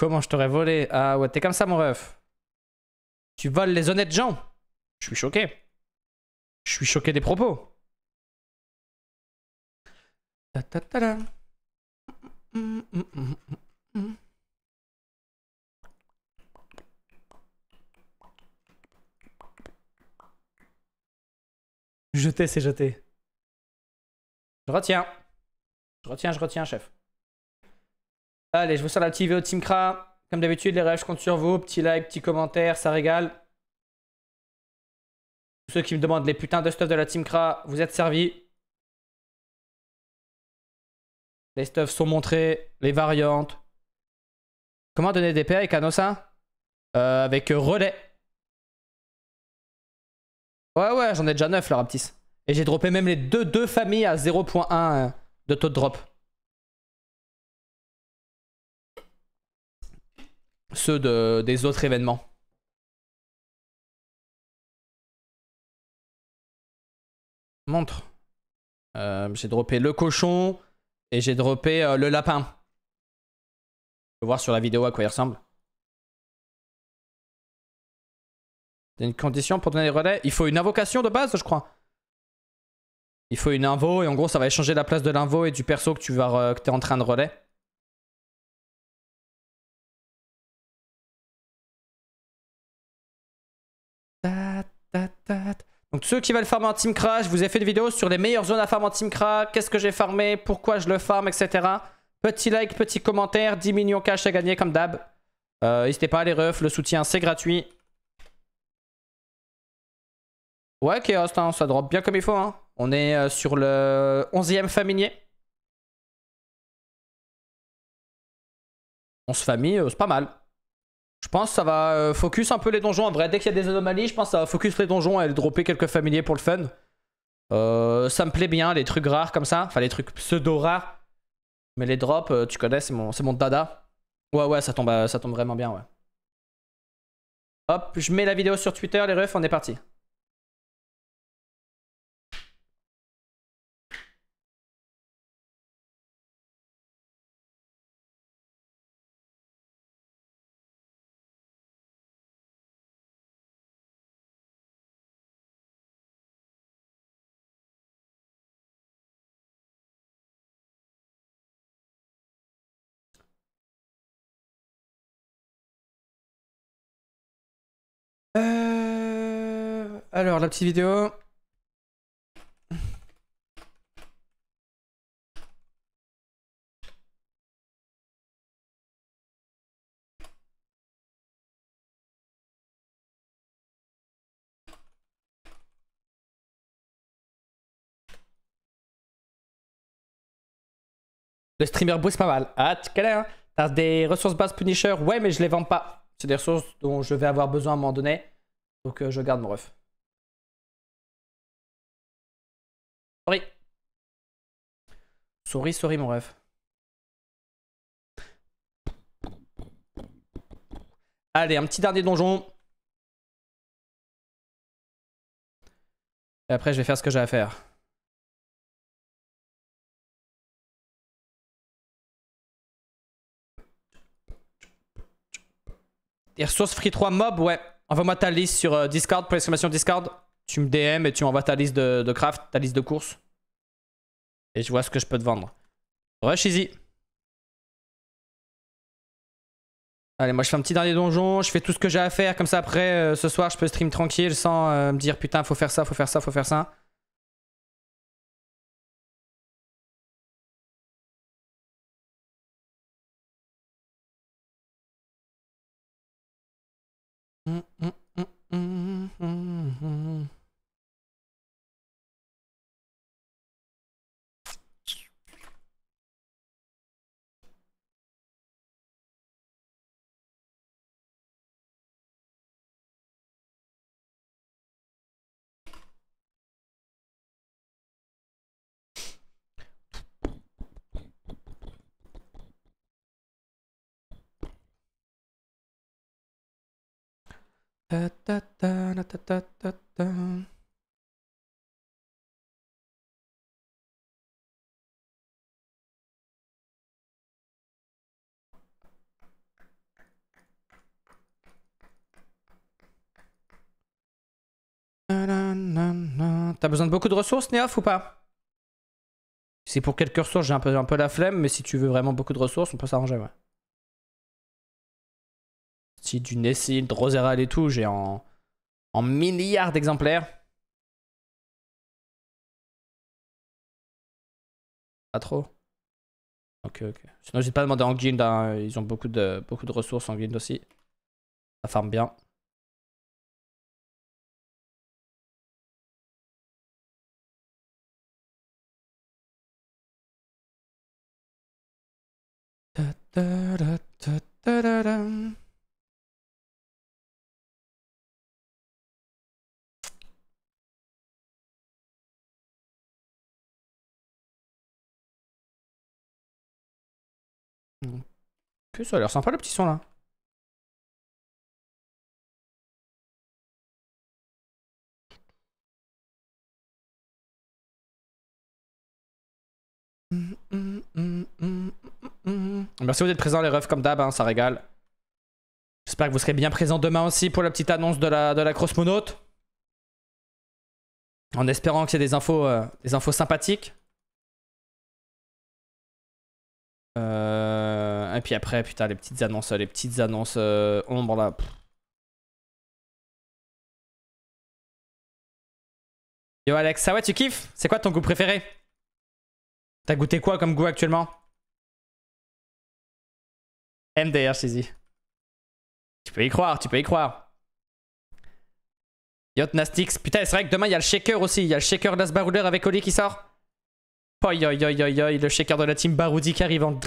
Comment je t'aurais volé Ah ouais, t'es comme ça, mon ref. Tu voles les honnêtes gens. Je suis choqué. Je suis choqué des propos. Ta ta Jeter, c'est jeter. Je retiens. Je retiens, je retiens, chef. Allez, je vous sors la petite vidéo de Simcra. Comme d'habitude, les rêves, je compte sur vous. Petit like, petit commentaire, ça régale. Tous ceux qui me demandent les putains de stuff de la Kra, vous êtes servis. Les stuffs sont montrés, les variantes. Comment donner des PA avec Anosa euh, Avec relais. Ouais, ouais, j'en ai déjà 9 là, Raptis. Et j'ai droppé même les deux, deux familles à 0.1 euh, de taux de drop. ceux des autres événements. Montre. Euh, j'ai droppé le cochon et j'ai droppé euh, le lapin. On peut voir sur la vidéo à quoi il ressemble. C'est une condition pour donner les relais. Il faut une invocation de base, je crois. Il faut une invo et en gros, ça va échanger la place de l'invo et du perso que tu vas, es en train de relais. Donc ceux qui veulent farmer en Team Crash, je vous ai fait une vidéo sur les meilleures zones à farmer en Team Crash, qu'est-ce que j'ai farmé, pourquoi je le farm, etc. Petit like, petit commentaire, 10 millions cash à gagner comme d'hab. Euh, n'hésitez pas à les refs, le soutien c'est gratuit. Ouais Chaos, hein, ça drop bien comme il faut. Hein. On est euh, sur le 11e familier. 11 familles euh, c'est pas mal. Je pense que ça va euh, focus un peu les donjons. En vrai, dès qu'il y a des anomalies, je pense que ça va focus les donjons et dropper quelques familiers pour le fun. Euh, ça me plaît bien, les trucs rares comme ça. Enfin, les trucs pseudo-rares. Mais les drops, euh, tu connais, c'est mon, dada. Ouais, ouais, ça tombe, ça tombe vraiment bien, ouais. Hop, je mets la vidéo sur Twitter, les refs, on est parti. Euh, alors, la petite vidéo. Le streamer boost pas mal. Ah, tu connais, hein T'as des ressources bases Punisher Ouais, mais je les vends pas. C'est des ressources dont je vais avoir besoin à un moment donné. Donc euh, je garde mon ref. Sorry. Sorry, sorry mon ref. Allez, un petit dernier donjon. Et après, je vais faire ce que j'ai à faire. Des ressources free 3 mob, ouais. Envoie-moi ta liste sur euh, Discord, pour Discord. Tu me DM et tu envoies ta liste de, craft, ta liste de courses. Et je vois ce que je peux te vendre. Rush easy. Allez, moi je fais un petit dernier donjon, je fais tout ce que j'ai à faire, comme ça après euh, ce soir je peux stream tranquille sans euh, me dire putain faut faire ça, faut faire ça, faut faire ça. T'as besoin de beaucoup de ressources, Neof ou pas C'est pour quelques ressources, j'ai un peu, un peu la flemme, mais si tu veux vraiment beaucoup de ressources, on peut s'arranger, ouais du Nessil, Roseral et tout, j'ai en, milliards d'exemplaires. Pas trop. Ok, ok. Sinon, j'ai pas demandé en guild, ils ont beaucoup de, beaucoup de ressources en guild aussi. Ça farme bien. ça a l'air sympa le petit son là. Merci d'être présent les refs comme d'hab, hein, ça régale. J'espère que vous serez bien présent demain aussi pour la petite annonce de la, de la En espérant que c'est des infos, euh, des infos sympathiques. Euh et puis après, putain, les petites annonces, les petites annonces euh, ombre là. Yo Alex, ça ouais, tu kiffes C'est quoi ton goût préféré T'as goûté quoi comme goût actuellement MDR, saisie. Tu peux y croire, tu peux y croire. Yacht Nastix. Putain, c'est vrai que demain, il y a le shaker aussi. Il y a le shaker d'As Barouder avec Oli qui sort. Oi, oi, oi, oi, le shaker de la team Baroudi qui arrive en...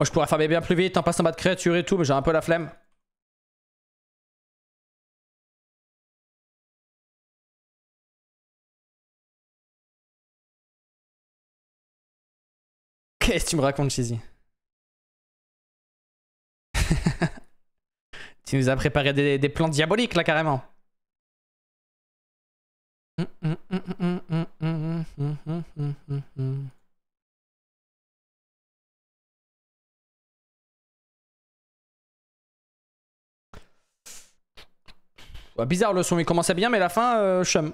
Moi, je pourrais farmer bien plus vite, en passant bas de créature et tout, mais j'ai un peu la flemme. Qu'est-ce tu me racontes, Cheesy Tu nous as préparé des, des plans diaboliques, là, carrément. Bah, bizarre le son, il commençait bien, mais la fin, euh, chum.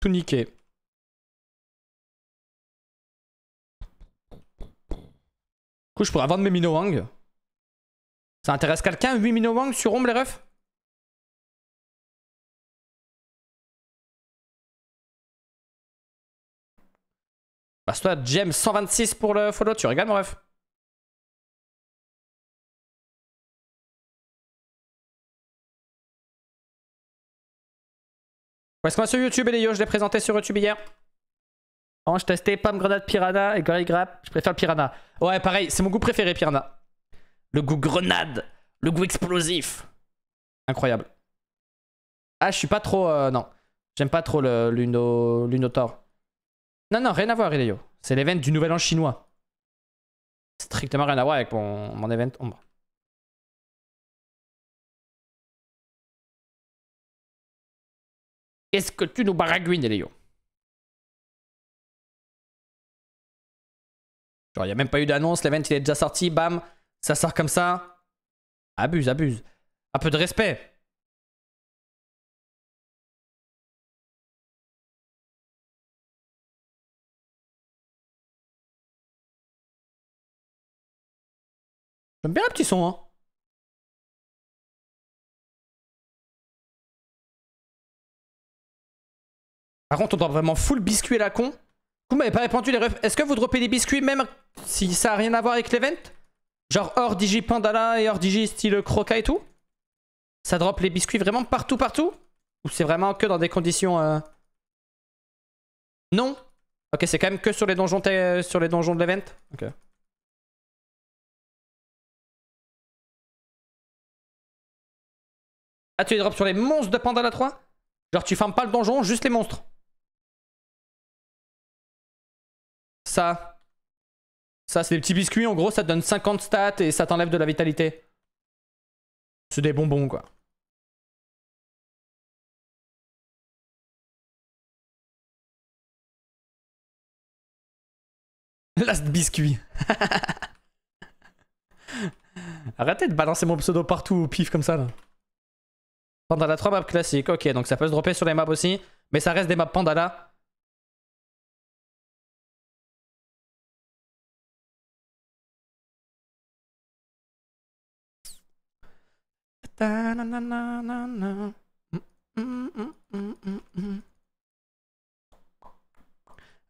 Tout niqué. Du coup, je pourrais vendre mes Minowang. Ça intéresse quelqu'un 8 Minowang sur Ombre, les refs Passe-toi, bah, James 126 pour le follow, tu regardes mon ref Parce que moi sur YouTube et je l'ai présenté sur YouTube hier. Je testais pomme grenade piranha et gorille Je préfère le piranha. Ouais, pareil, c'est mon goût préféré, piranha. Le goût grenade, le goût explosif. Incroyable. Ah, je suis pas trop. Euh, non, j'aime pas trop le Luno, tor. Non, non, rien à voir, Ileo. C'est l'event du Nouvel An chinois. Strictement rien à voir avec mon, mon event. est ce que tu nous baragouines, Léo Genre, il n'y a même pas eu d'annonce, l'event il est déjà sorti, bam, ça sort comme ça. Abuse, abuse. Un peu de respect. J'aime bien le petit son, hein. Par contre, on drop vraiment full biscuit la con. Vous m'avez pas répondu les refs. Est-ce que vous dropez des biscuits même si ça a rien à voir avec l'event Genre hors digi pandala et hors digi style croca et tout Ça drop les biscuits vraiment partout partout Ou c'est vraiment que dans des conditions... Euh... Non Ok, c'est quand même que sur les donjons, sur les donjons de l'event Ok. Ah, tu les drops sur les monstres de Pandala 3 Genre tu fermes pas le donjon, juste les monstres Ça. Ça, c'est des petits biscuits. En gros, ça te donne 50 stats et ça t'enlève de la vitalité. C'est des bonbons, quoi. Last biscuit. Arrêtez de balancer mon pseudo partout au pif comme ça, là. Pandala 3 map classique. Ok, donc ça peut se dropper sur les maps aussi. Mais ça reste des maps Pandala.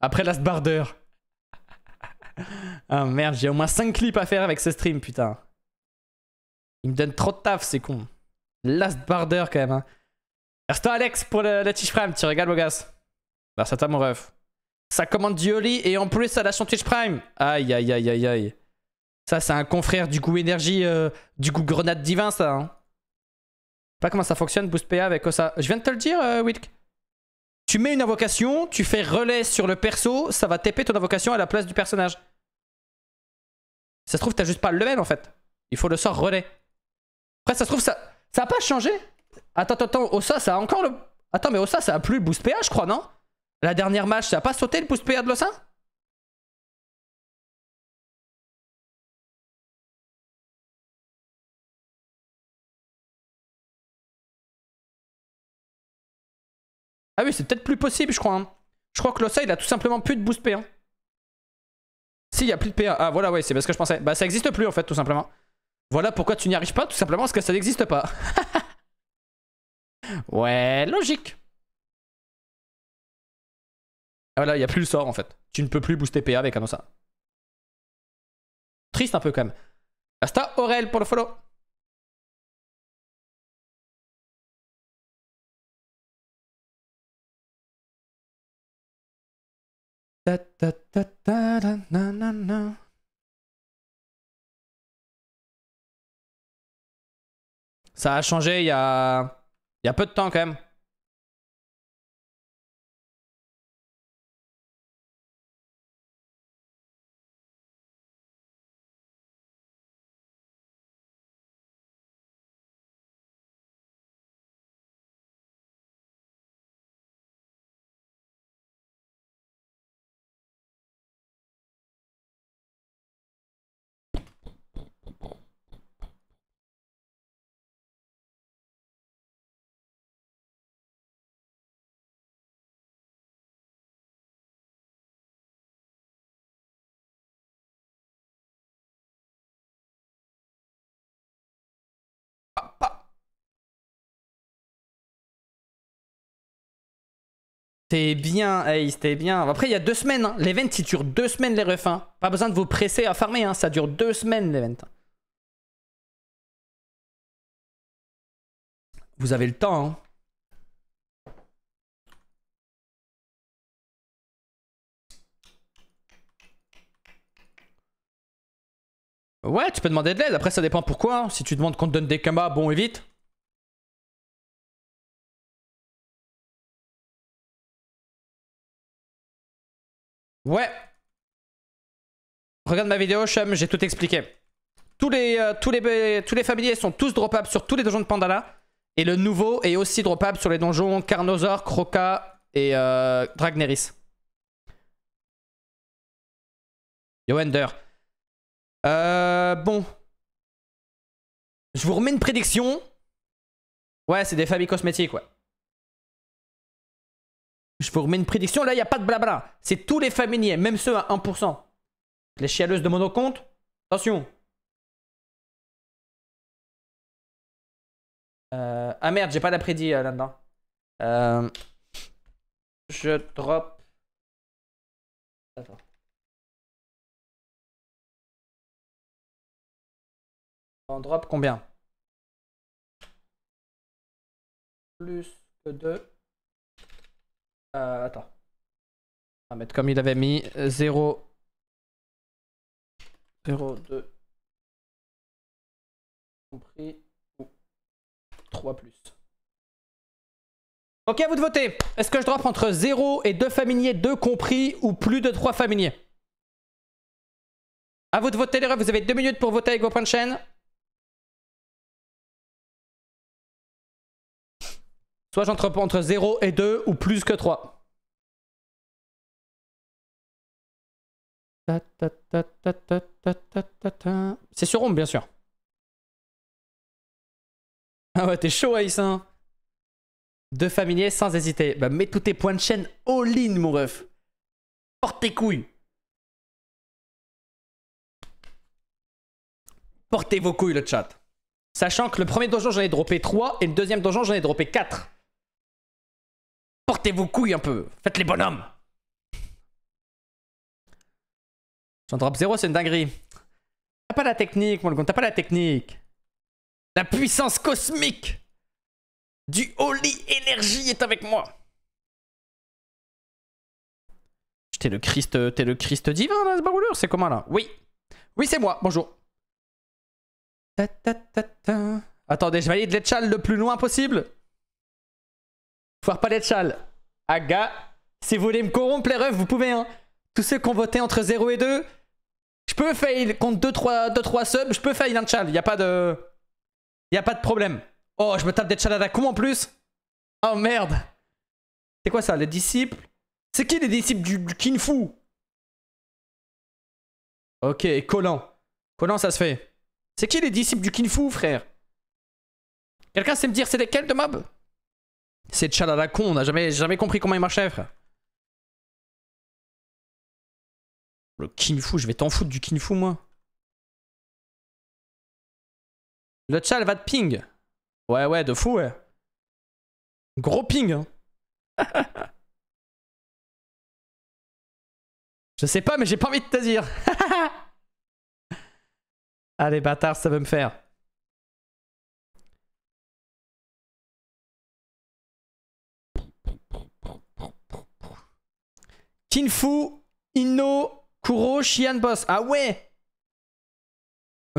Après Last Barder. ah merde, j'ai au moins 5 clips à faire avec ce stream, putain. Il me donne trop de taf, c'est con. Last Barder quand même. Hein. Merci toi Alex pour la Twitch Prime, tu régales mon gars. Merci bah, à toi mon ref. Ça commande du et en plus ça lâche son Twitch Prime. Aïe aïe aïe aïe aïe. Ça c'est un confrère du goût énergie, euh, du goût grenade divin ça. Hein pas comment ça fonctionne, boost PA avec ça. Je viens de te le dire, euh, Tu mets une invocation, tu fais relais sur le perso, ça va TP ton invocation à la place du personnage. Ça se trouve, t'as juste pas le level en fait. Il faut le sort relais. Après, ça se trouve, ça ça a pas changé. Attends, attends, attends, Osa, ça a encore le. Attends, mais Osa, ça a plus le boost PA, je crois, non La dernière match, ça a pas sauté le boost PA de l'Osa Ah oui, c'est peut-être plus possible, je crois. Hein. Je crois que l'osa il a tout simplement plus de boost PA. Hein. Si, il n'y a plus de PA. Ah, ah, voilà, ouais, c'est parce que je pensais. Bah, ça n'existe plus, en fait, tout simplement. Voilà pourquoi tu n'y arrives pas, tout simplement parce que ça n'existe pas. ouais, logique. Ah, voilà, il n'y a plus le sort, en fait. Tu ne peux plus booster PA avec un hein, Ossa. Triste un peu, quand même. Hasta Aurel pour le follow. Ça a changé il y a... il y a peu de temps quand même. T'es bien, Ace, t'es bien. Après, il y a deux semaines. Hein, l'event, il dure deux semaines, les refs. Hein. Pas besoin de vous presser à farmer. Hein. Ça dure deux semaines, l'event. Vous avez le temps. Hein. Ouais, tu peux demander de l'aide. Après, ça dépend pourquoi. Si tu demandes qu'on te donne des kamas, bon et vite. Ouais. Regarde ma vidéo, Chum, j'ai tout expliqué. Tous les, euh, les, tous les familiers sont tous droppables sur tous les donjons de Pandala. Et le nouveau est aussi droppable sur les donjons Carnosaur, Croca et euh, Dragneris. Yo, Euh, bon. Je vous remets une prédiction. Ouais, c'est des familles cosmétiques, ouais. Je vous remets une prédiction. Là, il n'y a pas de blabla. C'est tous les familiers, même ceux à 1%. Les chialeuses de monocompte. attention. Euh, ah merde, j'ai pas la prédit euh, là-dedans. Euh, je drop. Attends. On drop combien Plus que 2. Euh, attends. On va mettre comme il avait mis 0. 0, 2. Compris. Ou 3 plus. Ok, à vous de voter. Est-ce que je drop entre 0 et 2 familiers, 2 compris, ou plus de 3 familiers À vous de voter, les rêves. Vous avez 2 minutes pour voter avec vos points de chaîne. Soit j'entreprends entre 0 et 2 ou plus que 3. C'est sur ombre, bien sûr. Ah ouais, t'es chaud, haïtien. Hein. Deux familiers sans hésiter. Bah, mets tous tes points de chaîne all-in, mon ref. Porte tes couilles. Portez vos couilles, le chat. Sachant que le premier donjon, j'en ai droppé 3 et le deuxième donjon, j'en ai droppé 4. Portez vos couilles un peu. Faites les bonhommes. J'en drop 0, c'est une dinguerie. T'as pas la technique, mon T'as pas la technique. La puissance cosmique du Holy Energy est avec moi. T'es le Christ, es le Christ divin là, ce c'est comment là Oui, oui c'est moi. Bonjour. Attendez, je vais aller de l'échelle le plus loin possible. Foire les Chal. Aga. Si vous voulez me corrompre, les refs, vous pouvez. Hein. Tous ceux qui ont voté entre 0 et 2, je peux fail contre 2-3 deux, trois subs, je peux fail un chal. Y a pas de. Y a pas de problème. Oh, je me tape des chals à en plus. Oh merde. C'est quoi ça, les disciples C'est qui les disciples du, Kinfu Ok, Collant. Collant, ça se fait. C'est qui les disciples du Kinfu, frère Quelqu'un sait me dire c'est lesquels de mob c'est tchad à la con, on n'a jamais, jamais compris comment il marchait, frère. Le Kinfu, je vais t'en foutre du Kinfu, moi. Le tchal va de ping. Ouais, ouais, de fou, ouais. Gros ping, hein. Je sais pas, mais j'ai pas envie de te dire. Allez, bâtard, ça va me faire. Kinfu, Inno, Kuro, Shian Boss. Ah ouais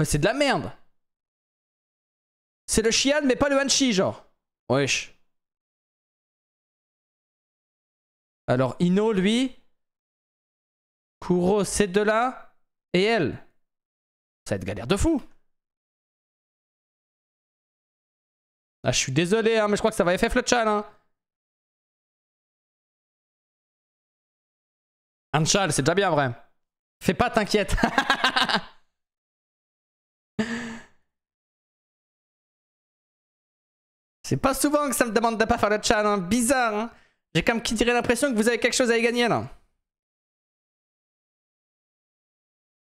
c'est de la merde. C'est le Shian, mais pas le Hanshi, genre. Wesh. Alors, Ino, lui. Kuro, c'est de là Et elle. Ça va être galère de fou. Ah, je suis désolé, hein, mais je crois que ça va FF le hein. Un chal, c'est déjà bien vrai. Fais pas, t'inquiète. c'est pas souvent que ça me demande de pas faire le chat, hein. bizarre. Hein. J'ai comme qui dirait l'impression que vous avez quelque chose à y gagner là.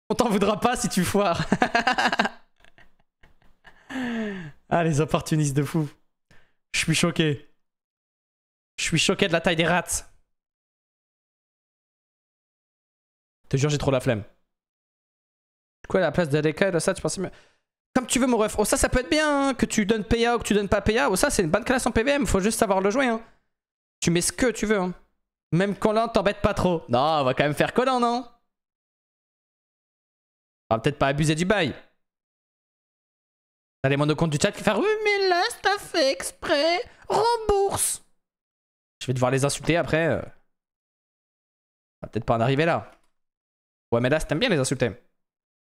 On t'en voudra pas si tu foires. ah, les opportunistes de fou. Je suis choqué. Je suis choqué de la taille des rats. Te jure, j'ai trop la flemme. Quoi, la place d'Adéka et de ça, tu pensais mieux. Comme tu veux, mon ref. Oh, ça, ça peut être bien, hein, que tu donnes PA ou que tu donnes pas PA. Oh, ça, c'est une bonne classe en PVM, faut juste savoir le jouer. Hein. Tu mets ce que tu veux. Hein. Même Colin t'embête pas trop. Non, on va quand même faire Colin, non On va peut-être pas abuser du bail. T'as les monocomptes compte du chat qui font Oui, mais là, t'as fait exprès. Rembourse. Je vais devoir les insulter après. On euh. va peut-être pas en arriver là. Ouais, mais là, t'aimes bien les insulter.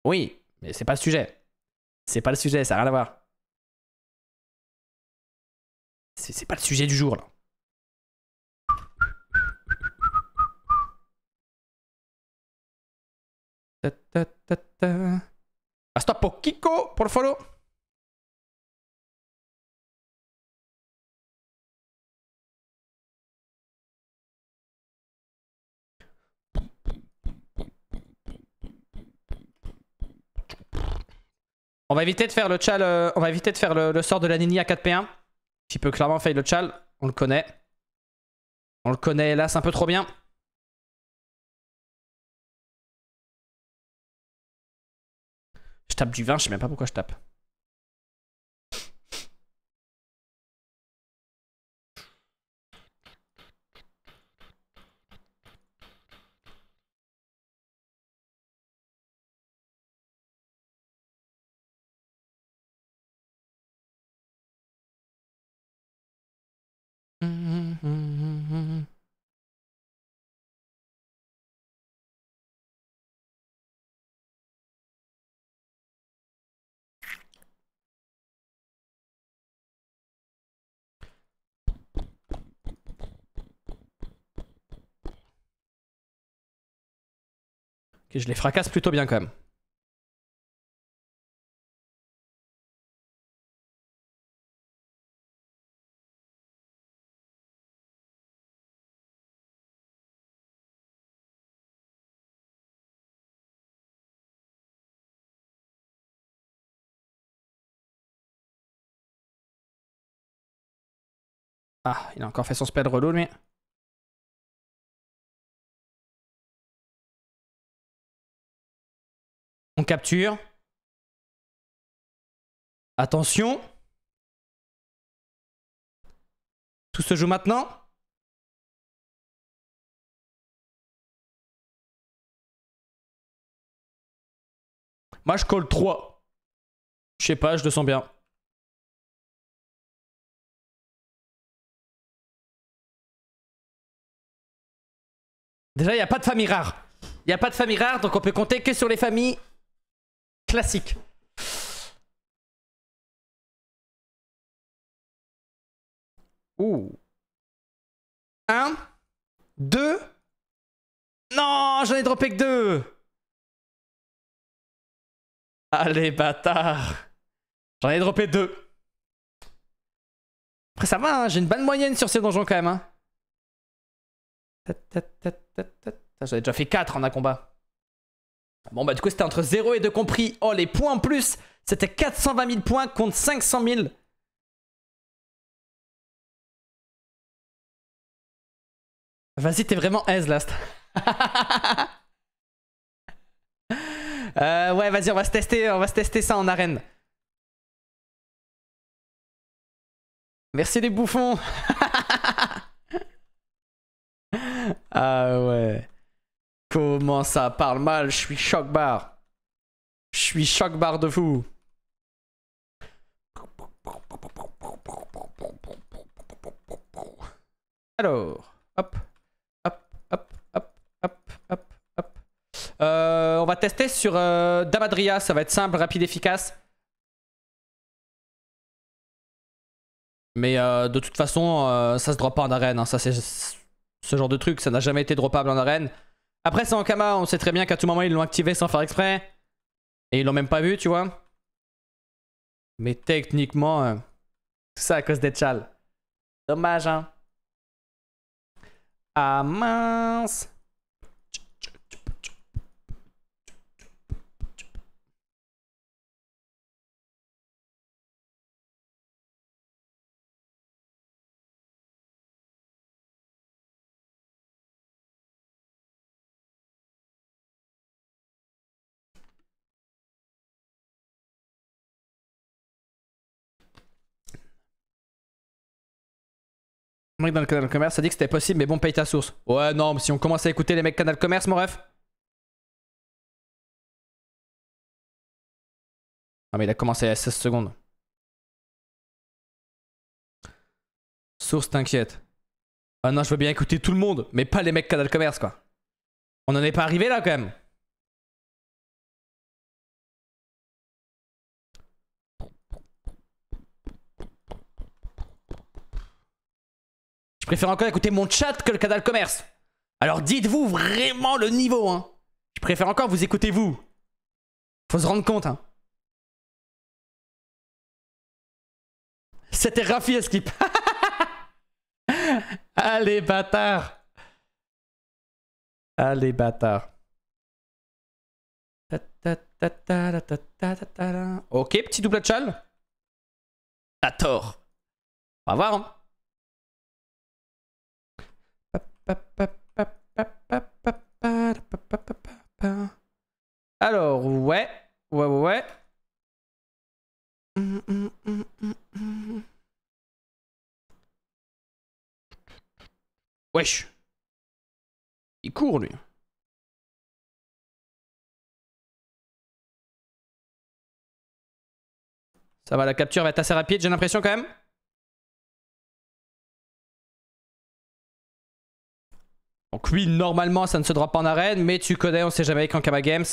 Oui, mais c'est pas le sujet. C'est pas le sujet, ça n'a rien à voir. C'est pas le sujet du jour, là. Ah, Kiko, pour por favor. On va éviter de faire le chal. Euh, on va éviter de faire le, sort de la Nini à 4p1. Qui peut clairement fail le chal. On le connaît. On le connaît hélas un peu trop bien. Je tape du vin, je sais même pas pourquoi je tape. je les fracasse plutôt bien quand même. Ah, il a encore fait son spell relou mais... capture. Attention. Tout se joue maintenant. Moi, je colle 3. Je sais pas, je le sens bien. Déjà, il n'y a pas de famille rare. Il n'y a pas de famille rare, donc on peut compter que sur les familles classique. Ouh. Un. Deux. Non, j'en ai droppé que deux. Allez, bâtard. J'en ai droppé deux. Après, ça va, hein, j'ai une bonne moyenne sur ces donjons quand même. Hein. J'en ai déjà fait quatre en un combat. Bon bah du coup c'était entre 0 et 2 compris. Oh les points en plus, c'était 420 000 points contre 500 000. Vas-y t'es vraiment aise last. euh, ouais vas-y on va se tester, on va se tester ça en arène. Merci les bouffons. ah ouais. Comment ça parle mal Je suis choc barre Je suis choc barre de fou. Alors, hop, hop, hop, hop, hop, hop, hop. Euh, on va tester sur euh, Damadria, ça va être simple, rapide, efficace. Mais euh, de toute façon, ça se drop pas en arène, hein. ça c'est ce genre de truc, ça n'a jamais été droppable en arène. Après, c'est en Kama, on sait très bien qu'à tout moment, ils l'ont activé sans faire exprès. Et ils l'ont même pas vu, tu vois. Mais techniquement, euh, tout ça à cause tchals. Dommage, hein. Ah mince Mec dans le canal commerce, ça dit que c'était possible, mais bon, paye ta source. Ouais, non, mais si on commence à écouter les mecs canal commerce, mon ref. Ah, mais il a commencé à 16 secondes. Source, t'inquiète. Ah non, je veux bien écouter tout le monde, mais pas les mecs canal commerce, quoi. On en est pas arrivé là, quand même. Je préfère encore écouter mon chat que le canal commerce. Alors dites-vous vraiment le niveau, hein. Je préfère encore vous écouter vous. Faut se rendre compte, hein. C'était Rafi Esquip. Allez, bâtard. Allez, bâtard. Ok, petit double chal. T'as tort. On va voir. Alors, ouais, ouais, ouais, ouais. Wesh. Il court, lui. Ça va, la capture va être assez rapide, j'ai l'impression quand même. Donc oui, normalement, ça ne se drop pas en arène, mais tu connais, on sait jamais quand Kama Games.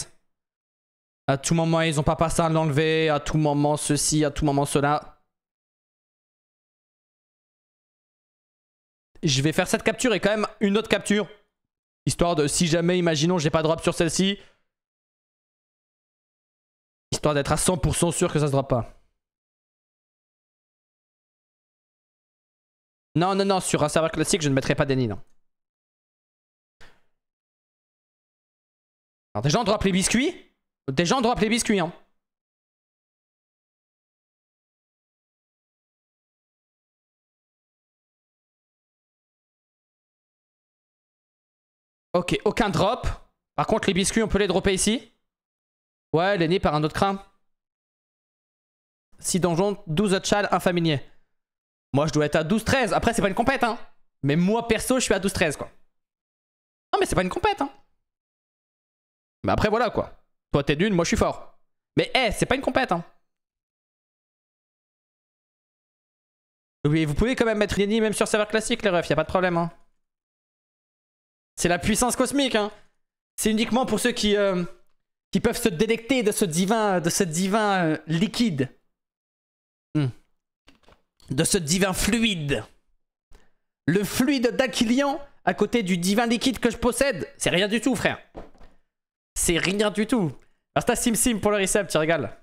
À tout moment, ils ont pas passé à l'enlever, à tout moment ceci, à tout moment cela. Je vais faire cette capture et quand même une autre capture. Histoire de, si jamais, imaginons, j'ai pas drop sur celle-ci. Histoire d'être à 100% sûr que ça se drop pas. Non, non, non, sur un serveur classique, je ne mettrai pas d'Annie, non. Alors déjà on drop les biscuits. Déjà on drop les biscuits hein. Ok, aucun drop. Par contre, les biscuits, on peut les dropper ici. Ouais, les née par un autre crin. 6 donjons, 12 autres châles familier. Moi, je dois être à 12-13. Après, c'est pas une compète, hein. Mais moi, perso, je suis à 12-13, quoi. Non, mais c'est pas une compète, hein. Mais après, voilà quoi. Toi, t'es d'une, moi, je suis fort. Mais hé, eh, c'est pas une compète. Hein. Oui, vous pouvez quand même mettre une même sur serveur classique, les refs, y a pas de problème. Hein. C'est la puissance cosmique. Hein. C'est uniquement pour ceux qui, euh, qui peuvent se délecter de ce divin, de ce divin euh, liquide. Hmm. De ce divin fluide. Le fluide d'Aquilian à côté du divin liquide que je possède, c'est rien du tout, frère. C'est rien du tout. Alors Basta Sim Sim pour le reset tu régales.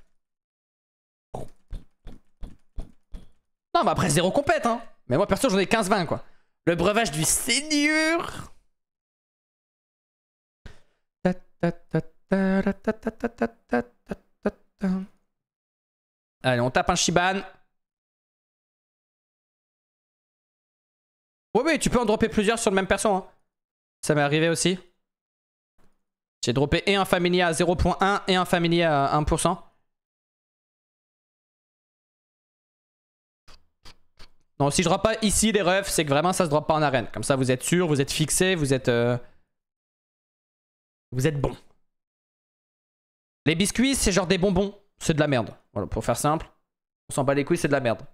Non, mais après, zéro compète, hein. Mais moi, perso, j'en ai 15-20, quoi. Le breuvage du Seigneur. Allez, on tape un Shiban. Oui, oui, tu peux en dropper plusieurs sur le même perso. Hein. Ça m'est arrivé aussi. J'ai droppé et un familier à 0.1 et un familier à 1%. Non, si je drop pas ici les refs, c'est que vraiment ça se drop pas en arène. Comme ça, vous êtes sûr, vous êtes fixé, vous êtes... Euh, vous êtes bon. Les biscuits, c'est genre des bonbons. C'est de la merde. Voilà, pour faire simple. On s'en bat les couilles, c'est de la merde.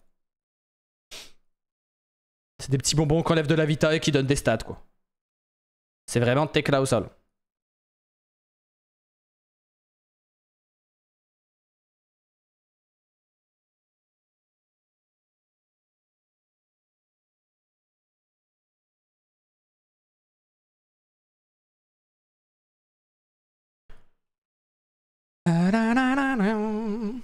C'est des petits bonbons qu'on lève de la vita et qui donnent des stats, quoi. C'est vraiment là au sol. Oh,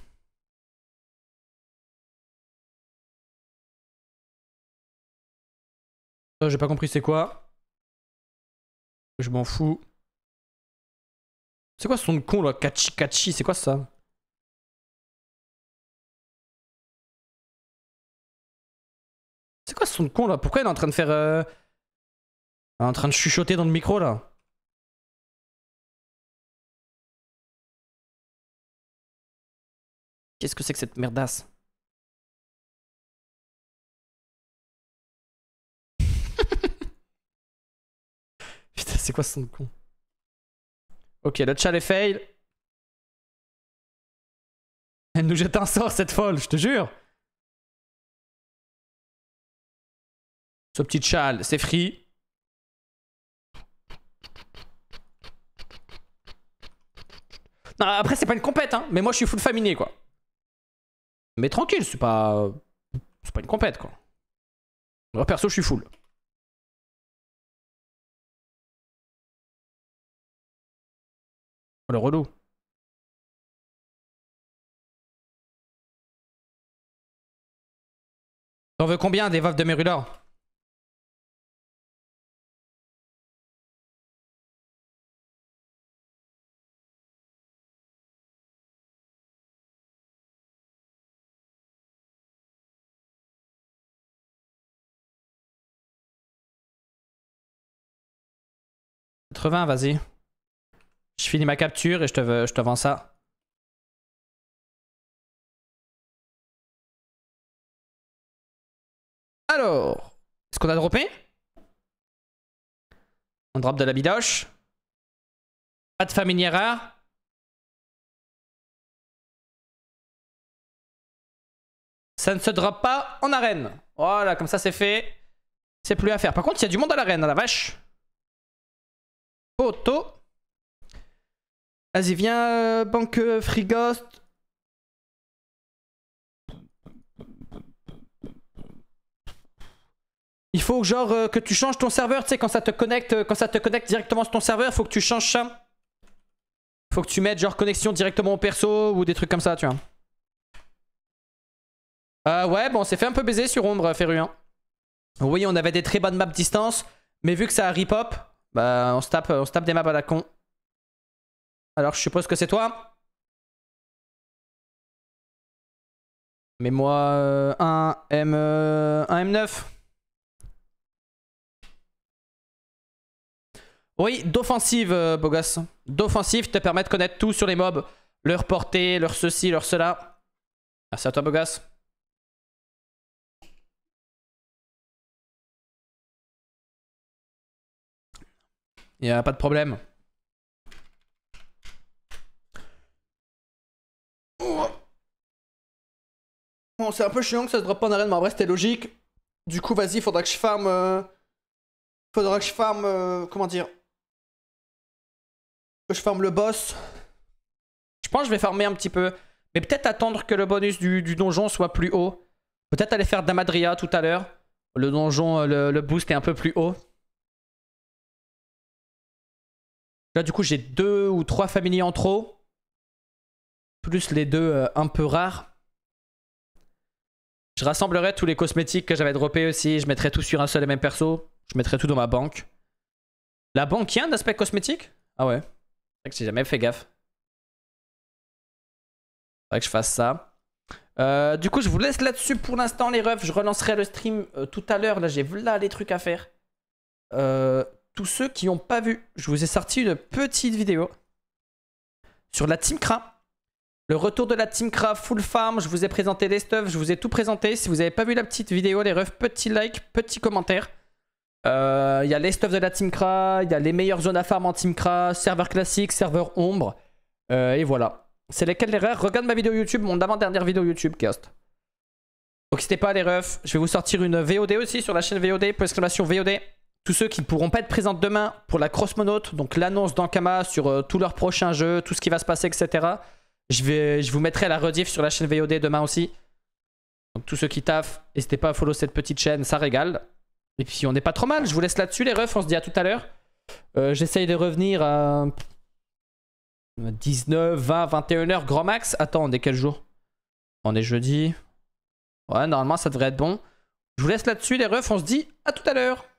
j'ai pas compris c'est quoi. Je m'en fous. C'est quoi ce son de con là Kachi c'est quoi ça C'est quoi ce son de con là Pourquoi il est en train de faire... Euh, en train de chuchoter dans le micro là Qu'est-ce que c'est que cette merdasse Putain, c'est quoi ce son de con Ok, le chale est fail. Elle nous jette un sort, cette folle, je te jure. Ce petit châle, c'est free. Non, après, c'est pas une compète, hein, mais moi, je suis full familier, quoi. Mais tranquille, c'est pas. C'est pas une compète, quoi. Moi, perso, je suis full. Le relou. T'en veux combien des vaves de Merulor vas-y. Je finis ma capture et je te, je te vends ça. Alors, est-ce qu'on a droppé On drop de la bidoche. Pas de famille rare. Ça ne se drop pas en arène. Voilà, comme ça c'est fait. C'est plus à faire. Par contre, il y a du monde à l'arène, à hein, la vache. Poto. Vas-y, viens, euh, banque euh, Il faut genre euh, que tu changes ton serveur, tu sais, quand ça te connecte, quand ça te connecte directement sur ton serveur, faut que tu changes ça. Faut que tu mettes genre connexion directement au perso ou des trucs comme ça, tu vois. ouais, bon, on s'est fait un peu baiser sur Ombre, Ferru. Hein. Oui, on avait des très bonnes maps distance, mais vu que ça a rip-up, bah, on se tape, on tape des maps à la con. Alors, je suppose que c'est toi. Mets moi, euh, un M, 9 euh, Oui, d'offensive, euh, Bogos. D'offensive te permet de connaître tout sur les mobs. Leur portée, leur ceci, leur cela. Merci à toi, Bogas Il a pas de problème. Bon, c'est un peu chiant que ça se drop pas en arène, mais en vrai, c'était logique. Du coup, vas-y, faudra que je farme... Euh, faudra que je farme... Euh, comment dire Que je farme le boss. Je pense que je vais farmer un petit peu. Mais peut-être attendre que le bonus du, donjon soit plus haut. Peut-être aller faire Damadria tout à l'heure. Le donjon, euh, le boost est un peu plus haut. Là, du coup, j'ai deux ou trois familles en trop. Plus les deux euh, un peu rares. Je rassemblerai tous les cosmétiques que j'avais droppés aussi. Je mettrai tout sur un seul et même perso. Je mettrai tout dans ma banque. La banque, il y a un aspect cosmétique Ah ouais. C'est que j'ai jamais fait gaffe. Faudrait que je fasse ça. Euh, du coup, je vous laisse là-dessus pour l'instant, les refs. Je relancerai le stream euh, tout à l'heure. Là, j'ai là les trucs à faire. Euh, tous ceux qui n'ont pas vu, je vous ai sorti une petite vidéo sur la Team Le retour de la Team full farm, je vous ai présenté les stuff. je vous ai tout présenté. Si vous n'avez pas vu la petite vidéo, les refs, petit like, petit commentaire. Euh, il y a les stuffs de la Team il y a les meilleures zones à farm en Team serveur classique, serveur ombre. Euh, et voilà. C'est lesquels les refs Regarde ma vidéo YouTube, mon avant-dernière vidéo YouTube, cast. Donc n'hésitez pas les refs, je vais vous sortir une VOD aussi sur la chaîne VOD, pour exclamation VOD. Tous ceux qui ne pourront pas être présents demain pour la Crossmonote, donc l'annonce d'Ankama sur tout euh, tous leurs prochains jeux, tout ce qui va se passer, etc. Je, vais, je vous mettrai la rediff sur la chaîne VOD demain aussi. Donc tous ceux qui taffent, n'hésitez pas à follow cette petite chaîne, ça régale. Et puis on n'est pas trop mal, je vous laisse là-dessus les refs, on se dit à tout à l'heure. Euh, j'essaye de revenir à 19, 20, 21h grand max. Attends, on est quel jour On est jeudi. Ouais, normalement ça devrait être bon. Je vous laisse là-dessus les refs, on se dit à tout à l'heure.